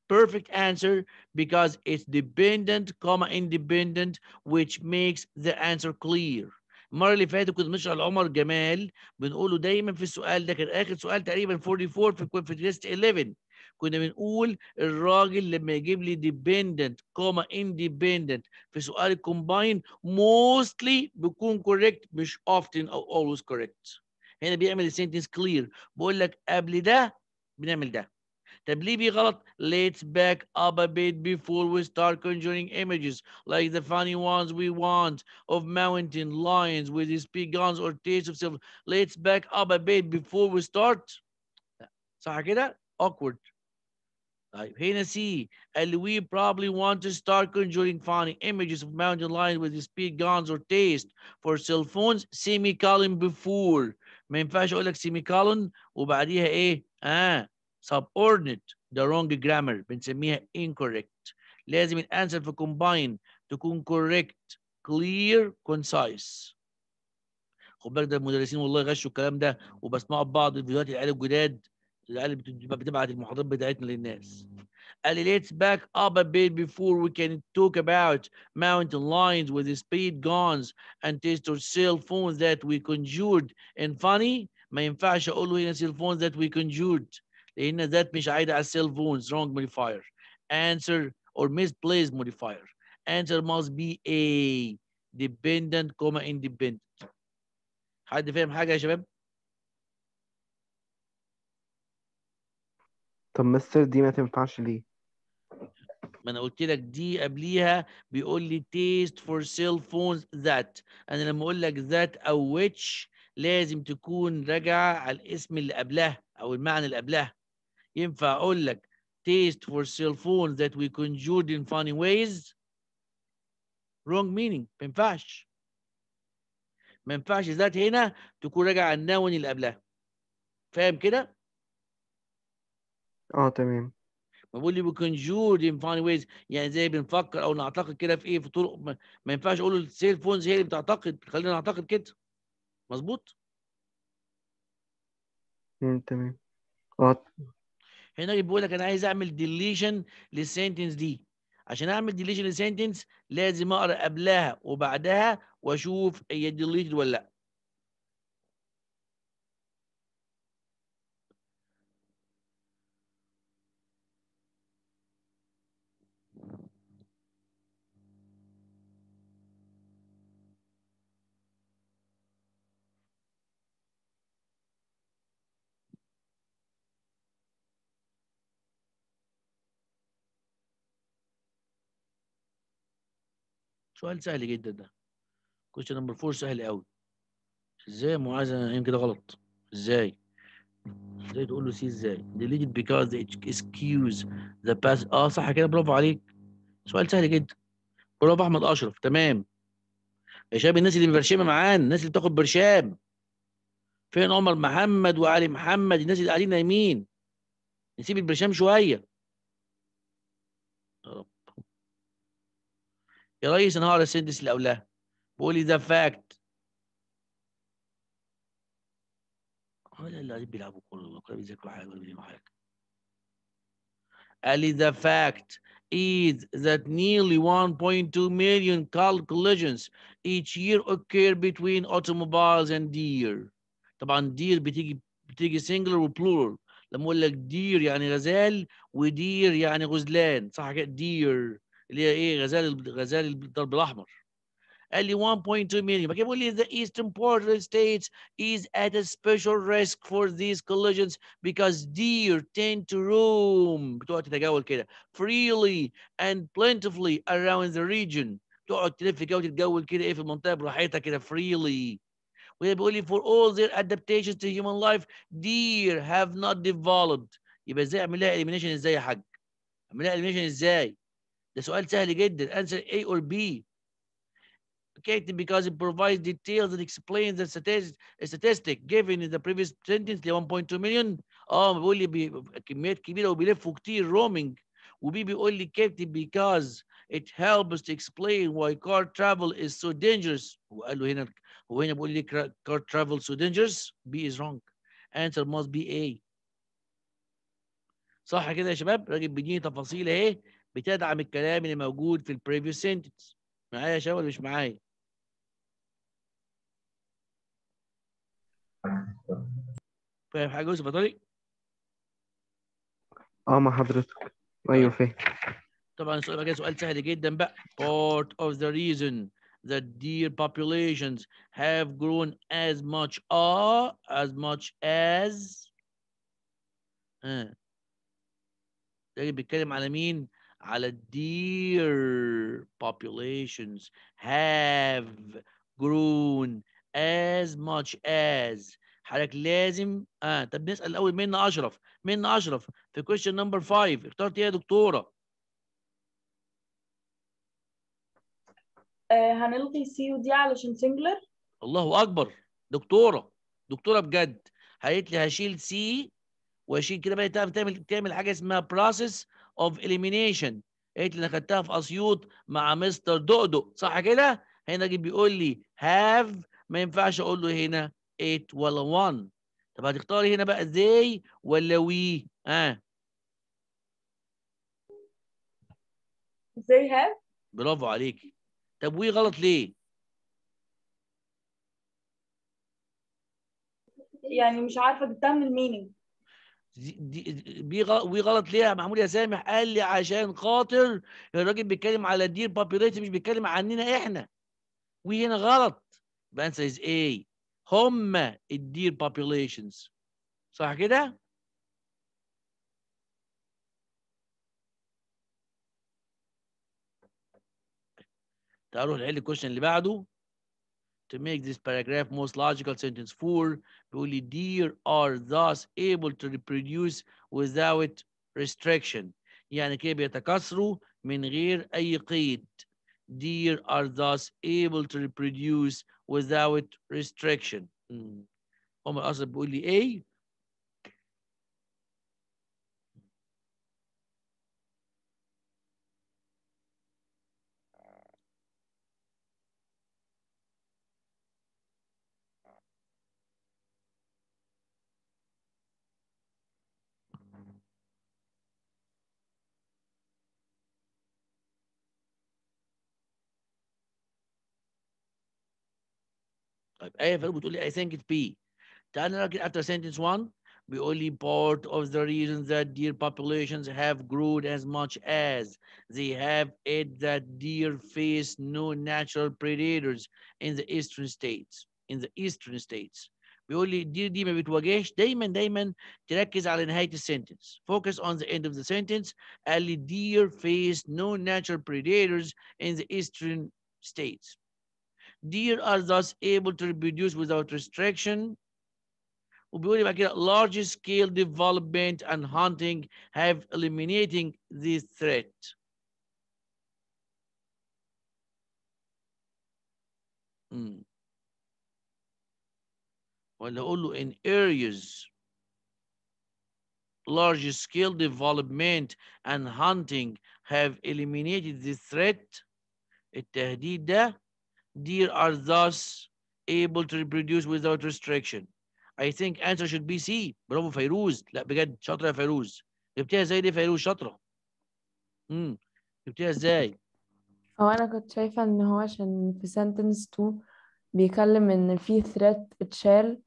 Perfect answer because it's dependent, comma independent, which makes the answer clear. المره اللي فاتت كنت بنشرح جمال بنقول دايما في السؤال ده كان اخر سؤال تقريبا 44 في في تيست 11 كنا بنقول الراجل لما يجيب لي dependent كوما independent في سؤال الكومباين mostly بيكون correct مش often او always correct هنا بيعمل sentence clear بقول لك قبل ده بنعمل ده طب ليه بيغلط let's back up a bit before we start conjuring images like the funny ones we want of mountain lions with his big guns or taste of silver let's back up a bit before we start صح كده awkward Like Hennessy and we probably want to start conjuring funny images of mountain lions with speed guns or taste for cell phones semicolon before ما ينفعش اقول لك semicolon وبعديها ايه؟ اه subordinate the wrong grammar بنسميها incorrect لازم الانسر في combine تكون correct clear concise خد بالك ده المدرسين والله غشوا الكلام ده وبسمعه ببعض الفيديوهات العيال الجداد اللي بتبعت المحاضرات بتاعتنا للناس قال لي let's back up a bit before we can talk about mountain lions with speed guns and test our cell phones that we conjured and funny ما ينفعش اقول له هنا cell phones that we conjured لان that مش عايده على cell phones wrong modifier answer or misplaced modifier answer must be a dependent comma independent حد فاهم حاجه يا شباب طب ما السر دي ما تنفعش ليه ما انا قلت لك دي قبليها بيقول لي تيست فور سيل فونز ذات انا لما اقول لك ذات او ويتش لازم تكون راجعه على الاسم اللي قبلها او المعنى اللي قبلها ينفع اقول لك تيست فور سيل فونز ذات وي كونجورد ان فاني ways wrong meaning ما ينفعش ما ينفعش ذات هنا تكون راجع على الناون اللي قبلها فاهم كده اه تمام بقول لي we conjure in funny ways يعني زي بنفكر او نعتقد كده في ايه في طرق ما, ما ينفعش اقول السيل فونز هي اللي بتعتقد خلينا نعتقد كده مظبوط تمام اه هنا بيقول لك انا عايز اعمل ديليشن للسنتنس دي عشان اعمل ديليشن للسنتنس لازم اقرا قبلها وبعدها واشوف هي ديليتد ولا لا سؤال سهل جدا ده كويشن نمبر 4 سهل قوي ازاي الموازنه هنا كده غلط ازاي ازاي تقول له سي ازاي ديليت بيكوز اكسكيوز ذا باس اه صح كده برافو عليك سؤال سهل جدا برافو احمد اشرف تمام يا شباب الناس اللي برشامه معانا الناس اللي بتاخد برشام فين عمر محمد وعلي محمد الناس اللي قاعدين نايمين نسيب البرشام شويه يا ريس انا هقرا السنتنس اللي قبلها بيقول لي ذا فاكت ولا اللي بيلعبوا كوره ولا بيذاكروا حاجه ولا بيعملوا حاجه قال لي the fact is that nearly 1.2 million car collisions each year occur between automobiles and deer. طبعا deer بتيجي بتيجي singular و plural لما اقول لك deer يعني غزال ودير يعني غزلان صح كده deer اللي هي ايه غزال غزال الاحمر قال لي 1.2 million فكان بيقول لي the eastern border states is at a special risk for these collisions because deer tend to roam بتقعد تتجول كده freely and plentifully around the region تقعد تلف كده وتتجول كده ايه في المنطقه براحتها كده freely وهي بيقول لي for all their adaptations to human life deer have not developed يبقى ازاي اعمل لها elimination ازاي يا حاج؟ اعمل لها elimination ازاي؟ ده سؤال سهل جدا answer A or B complicated because it provides details and explains the statistic given in the previous sentence ل 1.2 مليون اه بيقول لي بي... كميات كبيره وبيلفوا roaming Will be only kept because it helps to explain why car travel is so dangerous When له car travel so dangerous B is wrong answer must be A صح كده يا شباب راجل بيديني تفاصيل بتدعم الكلام اللي موجود في البريفيوس سنتنس معايا يا شباب ولا مش معايا؟ فاهم طيب، حاجه يوسف طارق؟ اه مع حضرتك ايوه طيب. فاهم طبعا السؤال بقى سؤال سهل جدا بقى part of the reason that deer populations have grown as much as as much as اه ده بيتكلم على مين على deer populations have grown as much as حضرتك لازم اه طب نسال الاول مين اشرف مين اشرف في question نمبر 5 اخترت ايه يا دكتوره آه، هنلغي سي ودي علشان سنجلر الله اكبر دكتوره دكتوره بجد قالت لي هشيل سي واشيل كده بقى تعمل تعمل حاجه اسمها بروسس اوف اليمينيشن قلت اللي خدتها في اسيوط مع مستر دؤدؤ صح كده هنا جه بيقول لي هاف ما ينفعش اقول له هنا 8 ولا 1 طب هتختاري هنا بقى زي ولا وي ها آه. زي هاف برافو عليكي طب وي غلط ليه يعني مش عارفه جبتها من دي غلط ليه يا محمود يا سامح قال لي عشان خاطر الراجل بيتكلم على دير بابيريت مش بيتكلم عننا احنا وهنا غلط بانسى از ايه هم الدير بابيليشنز صح كده؟ تعالوا نحل الكويشن اللي بعده to make this paragraph most logical sentence. For Bully deer are thus able to reproduce without restriction. يعني من غير أي قيد. Deer are thus able to reproduce without restriction. هم hmm. لي طيب بتقول لي I think it B تعال after sentence 1 بيقول لي part of the reason that deer populations have grown as much as they have is that deer face no natural predators in the eastern states in the eastern states بيقول لي الدير دي ما بتواجهش دايما دايما تركز على نهايه السنتنس focus on the end of the sentence قال لي deer face no natural predators in the eastern states Deer are thus able to reproduce without restriction. Large scale development and hunting have eliminating this threat. Mm. ونقول in areas large scale development and hunting have eliminated this threat التهديد ده Deer are thus able to reproduce without restriction. I think answer should be C. برافو فيروز. لا بجد شاطرة يا فيروز. جبتيها ازاي دي فيروز شاطرة. امم جبتيها ازاي؟ هو انا كنت شايفة ان هو عشان في sentence 2 بيكلم ان في threat اتشال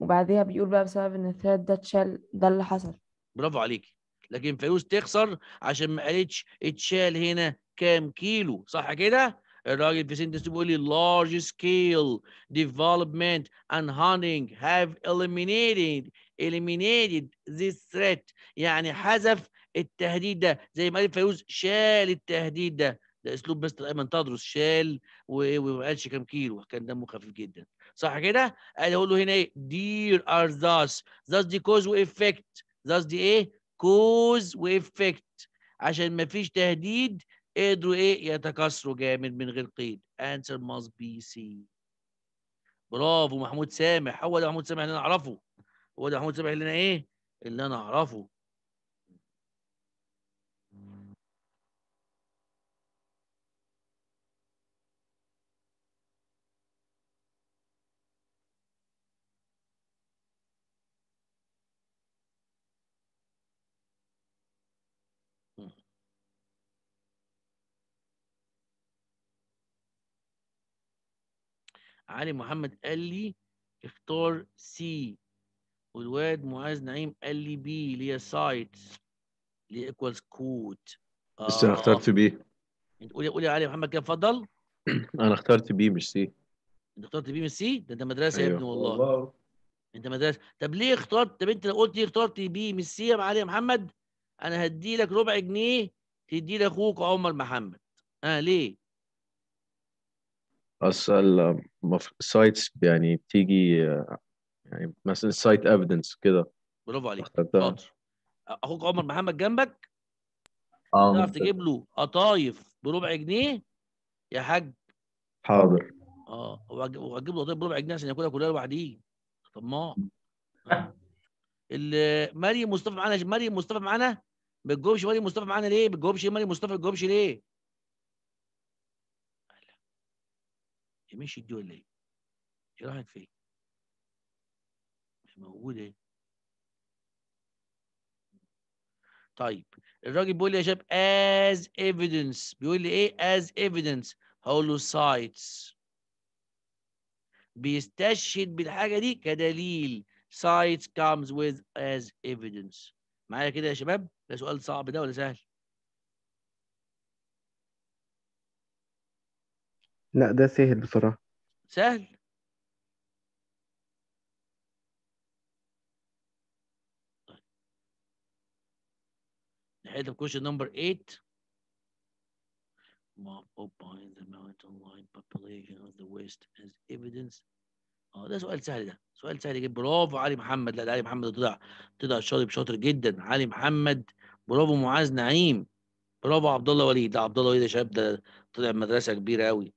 وبعديها بيقول بقى بسبب ان threat ده اتشال ده اللي حصل. برافو عليكي. لكن فيروز تخسر عشان ما قالتش اتشال هنا كام كيلو صح كده؟ الراجل في سنتنس بيقول لي large scale development and hunting have eliminated eliminated this threat يعني حذف التهديد ده زي ما قال فيروز شال التهديد ده ده اسلوب مستر ايمن تدرس شال وما قالش كام كيلو كان دمه خفيف جدا صح كده؟ قال اقول له هنا ايه؟ دير ار ذاس ذاس دي كوز وافكت ذاس دي ايه؟ كوز وافكت عشان ما فيش تهديد قدروا ايه يتكسروا جامد من غير قيد answer must be C برافو محمود سامح هو ده محمود سامح اللي انا اعرفه هو ده محمود سامح اللي انا ايه اللي انا اعرفه علي محمد قال لي اختار سي والواد معاذ نعيم قال لي بي اللي هي سايت اللي هي ايكوالز آه. كود بس انا اخترت بي انت قولي قولي يا علي محمد كده اتفضل <clears throat> انا اخترت بي مش سي انت اخترت بي مش سي ده انت مدرسه أيوه. يا ابني والله. والله انت مدرسه طب ليه اخترت طب انت لو قلت ليه اخترت بي مش سي يا علي محمد انا هدي لك ربع جنيه تدي لاخوك عمر محمد اه ليه اصل سايتس آه، يعني بتيجي آه، يعني مثلا سايت ايفيدنس كده برافو عليك اخوك عمر محمد جنبك آه، تعرف تجيب له قطايف بربع جنيه يا حاج حاضر اه وهتجيب له قطايف بربع جنيه عشان ياكلها كلها لوحدي طماع مريم مصطفى معانا مريم مصطفى معانا ما تجاوبش مريم مصطفى معانا ليه؟ ما تجاوبش مريم مصطفى ما تجاوبش ليه؟ ايه مش الدول ليه هي راحت فين موجودة طيب الراجل بيقول لي يا شباب as evidence بيقول لي ايه as evidence holocytes بيستشهد بالحاجة دي كدليل sites comes with as evidence معايا كده يا شباب ده سؤال صعب ده ولا سهل لا ده سهل بصراحة سهل ناحية الكوشن نمبر 8 the mountain lion population of the West as evidence اه ده سؤال سهل ده سؤال سهل جدا برافو علي محمد لا ده علي محمد طلع طلع شاطر شاطر جدا علي محمد برافو معاذ نعيم برافو عبد الله وليد عبد الله وليد يا شباب ده طلع مدرسه كبيره قوي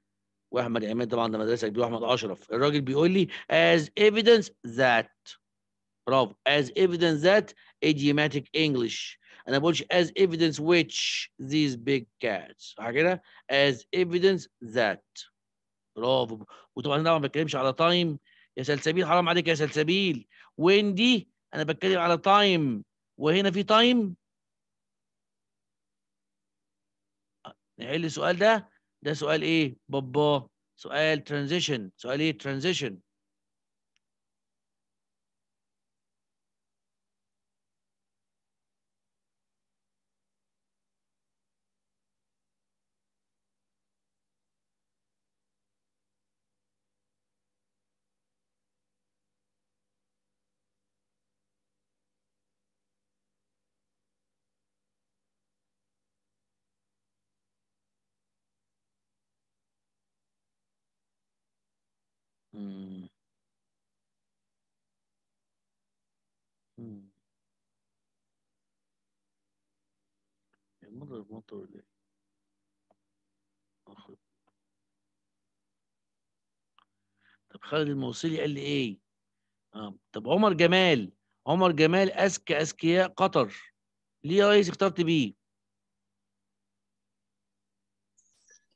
واحمد عماد طبعا ده مدرسه كبيره واحمد اشرف الراجل بيقول لي as evidence that برافو as evidence that idiomatic English انا ما بقولش as evidence which these big cats صح كده as evidence that برافو وطبعا انا ما بتكلمش على تايم يا سلسبيل حرام عليك يا سلسبيل وين دي انا بتكلم على تايم وهنا في تايم نحل السؤال ده ده سؤال ايه بابا سؤال ترانزيشن سؤال ايه ترانزيشن مرة بمطر ولا ايه؟ طب خالد الموصلي قال لي ايه؟ آه. طب عمر جمال عمر جمال اذكى اذكياء قطر ليه يا ريس اخترت بيه؟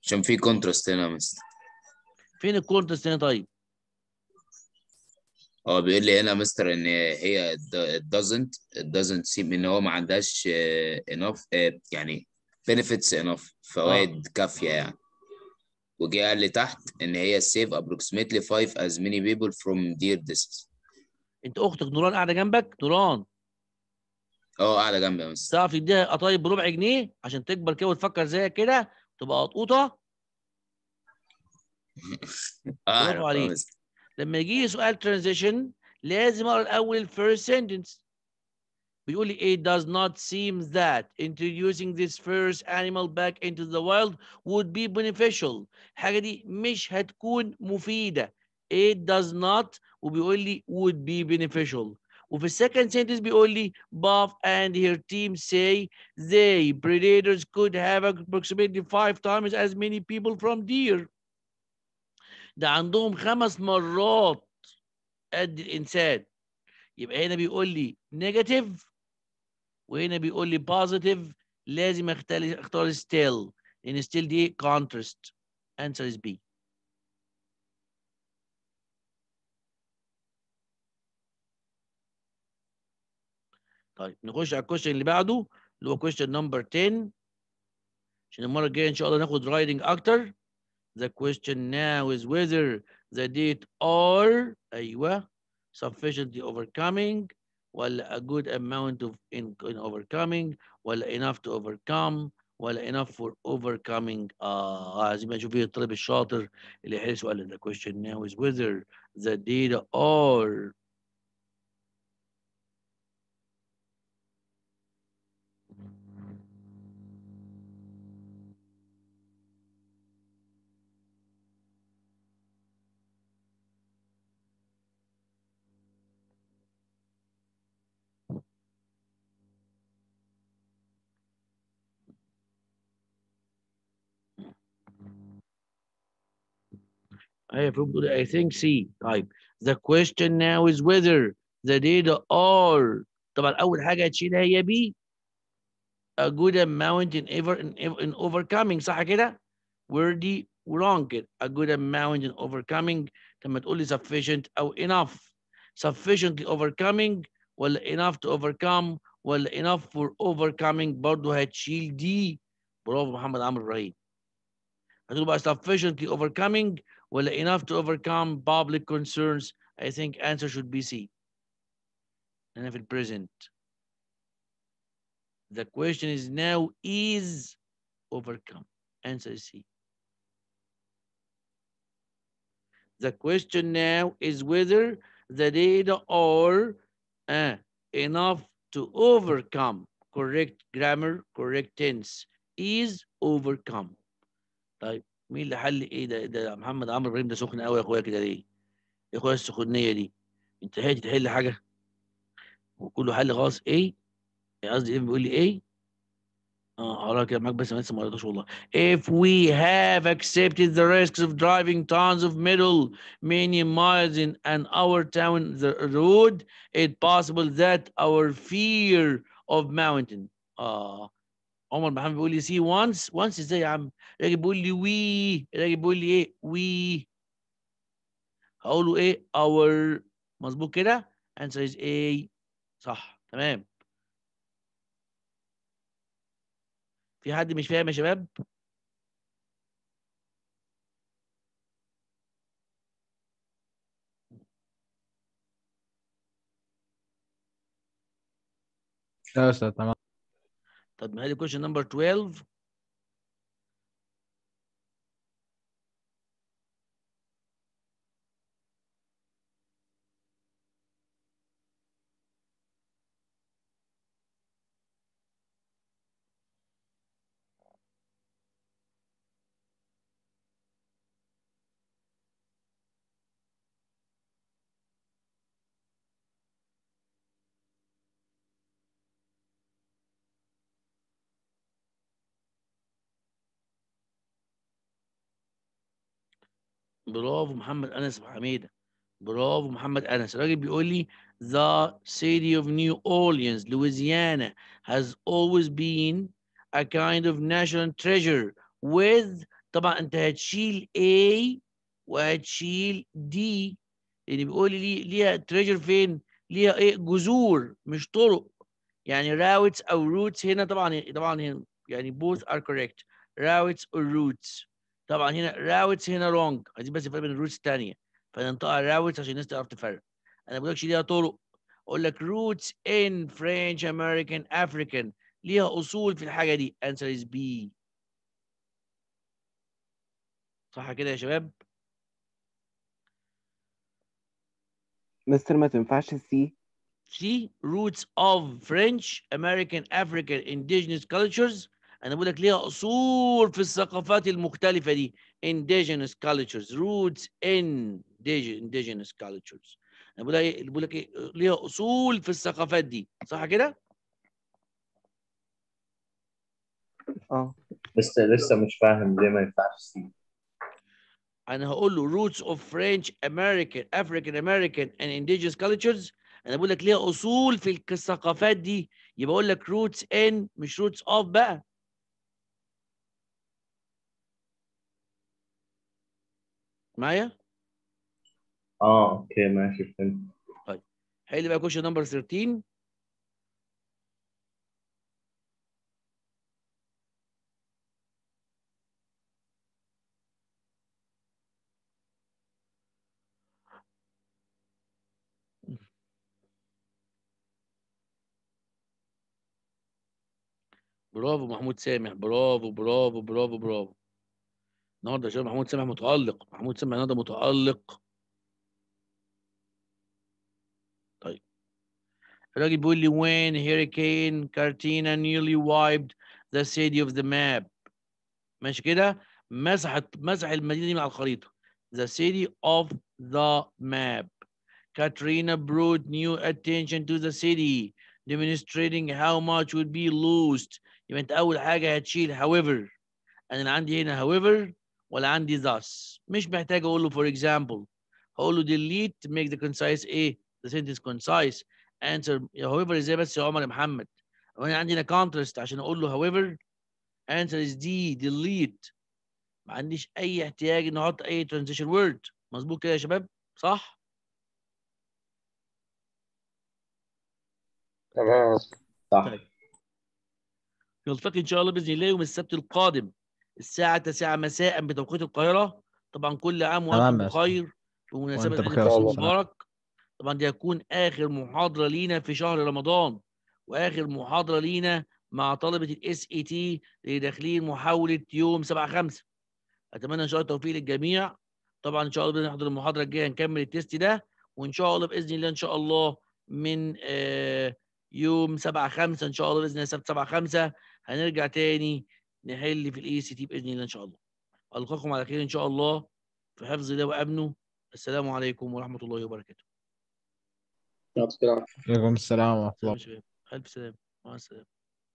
عشان في كونتراست هنا يا مستر فين الكونتراست هنا طيب؟ هو بيقول لي هنا مستر ان هي it doesn't it doesn't seem ان هو ما عندهاش آه، enough آه، يعني benefits enough فوائد آه. كافيه يعني وجي قال لي تحت ان هي save approximately five as many people from dear distance انت اختك نوران قاعده جنبك نوران اه قاعده جنبي يا مستر تعرف يديها قطايب بربع جنيه عشان تكبر كده وتفكر زيها كده تبقى قطوطه <laughs> برافو عليك لما يجي سؤال transition لازم اقرا الاول first sentence بيقول لي it does not seem that introducing this first animal back into the wild would be beneficial الحاجه دي مش هتكون مفيده it does not وبيقول لي would be beneficial وفي السكند sentence بيقول لي Buff and her team say they predators could have approximately five times as many people from deer ده عندهم خمس مرات قد الانسان يبقى هنا بيقول لي نيجاتيف وهنا بيقول لي بوزيتيف لازم اختار اختار ستيل لان ستيل دي كونترست انسر از بي طيب نخش على الكويشن اللي بعده اللي هو كويشن نمبر 10 عشان المره الجايه ان شاء الله ناخد رايدنج اكتر The question now is whether the date all أيوة sufficiently overcoming well, a good amount of in, in overcoming well, enough to overcome well, enough for overcoming uh, زي ما تشوفيه الطالب الشاطر اللي shorter, the question now is whether the data all. I think, see, the question now is whether the data are طبعا أول حاجة هتشيلها هي بي a good amount in ever in, in overcoming صح كده؟ where the wrong a good amount in overcoming لما تقول لي sufficient أو enough sufficiently overcoming Well, enough to overcome Well, enough for overcoming برضه هتشيل دي برافو محمد عمرو الرهيب هتقول بقى sufficiently overcoming well, enough to overcome public concerns, I think answer should be C. And if it present. The question is now is overcome. Answer C. The question now is whether the data are uh, enough to overcome correct grammar, correct tense is overcome. Type. مين اللي حل ايه ده ده محمد عمرو ابراهيم ده سخن قوي يا اخويا كده ليه؟ يا اخويا السخونيه دي انت هادي تحل حاجه وكله حل خلاص ايه قصدي ايه بيقول لي ايه اه هقراها كده معاك بس لسه ما قريتهاش والله if we have accepted the risks of driving tons of metal many miles in an hour town the road it possible that our fear of mountain اه عمر محمد بيقول لي سي وانس وانس ازاي يا عم الراجل بيقول لي وي الراجل بيقول لي ايه وي هقول له ايه اور مظبوط كده انسر از اي صح تمام في حد مش فاهم يا شباب لا استاذ تمام But question number 12, برافو محمد انس حميده برافو محمد انس الراجل بيقول لي the city of New Orleans Louisiana has always been a kind of national treasure with طبعا انت هتشيل A وهتشيل D يعني بيقول لي ليها تريجر فين؟ ليها ايه؟ جذور مش طرق يعني routes او روتس هنا طبعا طبعا هنا يعني both are correct routes or routes طبعا هنا راوتس هنا رونج عايزين بس الفرق بين الروتس الثانيه فننطقها راوتس عشان الناس تعرف تفرق انا ما بقولكش ليها طرق اقول لك روتس ان فرنش امريكان افريكان ليها اصول في الحاجه دي انسر از بي صح كده يا شباب مستر ما تنفعش سي سي روتس اوف فرنش امريكان افريكان انديجينس كالتشرز انا بقول لك ليها اصول في الثقافات المختلفه دي indigenous cultures roots in indigenous cultures انا بقول إيه؟ لك إيه؟ ليها اصول في الثقافات دي صح كده اه لسه لسه مش فاهم ليه ما ينفعش انا هقول له roots of French American African American and indigenous cultures انا بقول لك ليها اصول في الثقافات دي يبقى اقول لك roots in مش roots of بقى معايا؟ اه اوكي ماشي فهمت طيب حل بقى كوشن نمبر 13 برافو محمود سامح برافو برافو برافو برافو النهارده شباب محمود سامح متالق محمود سامح النهارده متالق طيب الراجل بيقول لي وين هيريكين كارتينا نيرلي وايبد ذا سيتي اوف ذا ماب ماشي كده مسحت مسح المدينه دي من على الخريطه ذا سيتي اوف ذا ماب Katrina brought new attention to the city, demonstrating how much would be lost. يبقى انت اول حاجه هتشيل however انا اللي عندي هنا however ولا عندي thus مش محتاج اقول له for example هقول له delete make the concise ايه the sentence concise answer however ازاي بس يا عمر محمد وانا عندي هنا contrast عشان اقول له however answer is D delete ما عنديش اي احتياج ان احط اي transition word مظبوط كده يا شباب صح تمام صح نلتقي ان شاء الله باذن الله يوم السبت القادم الساعة 9 مساء بتوقيت القاهرة طبعا كل عام وأنتم بخير بمناسبة العيد المبارك طبعا دي هتكون آخر محاضرة لينا في شهر رمضان وآخر محاضرة لينا مع طلبة الاس اي تي اللي داخلين محاولة يوم 7 5 أتمنى إن شاء الله التوفيق للجميع طبعا إن شاء الله نحضر المحاضرة الجاية نكمل التيست ده وإن شاء الله بإذن الله إن شاء الله من آه يوم 7 5 إن شاء الله بإذن الله سبت 7 5 هنرجع تاني نحل في الاي سي تي باذن الله ان شاء الله القاكم على خير ان شاء الله في حفظ الله وامنه السلام عليكم ورحمه الله وبركاته وعليكم السلام ورحمه الله الف سلام مع السلامه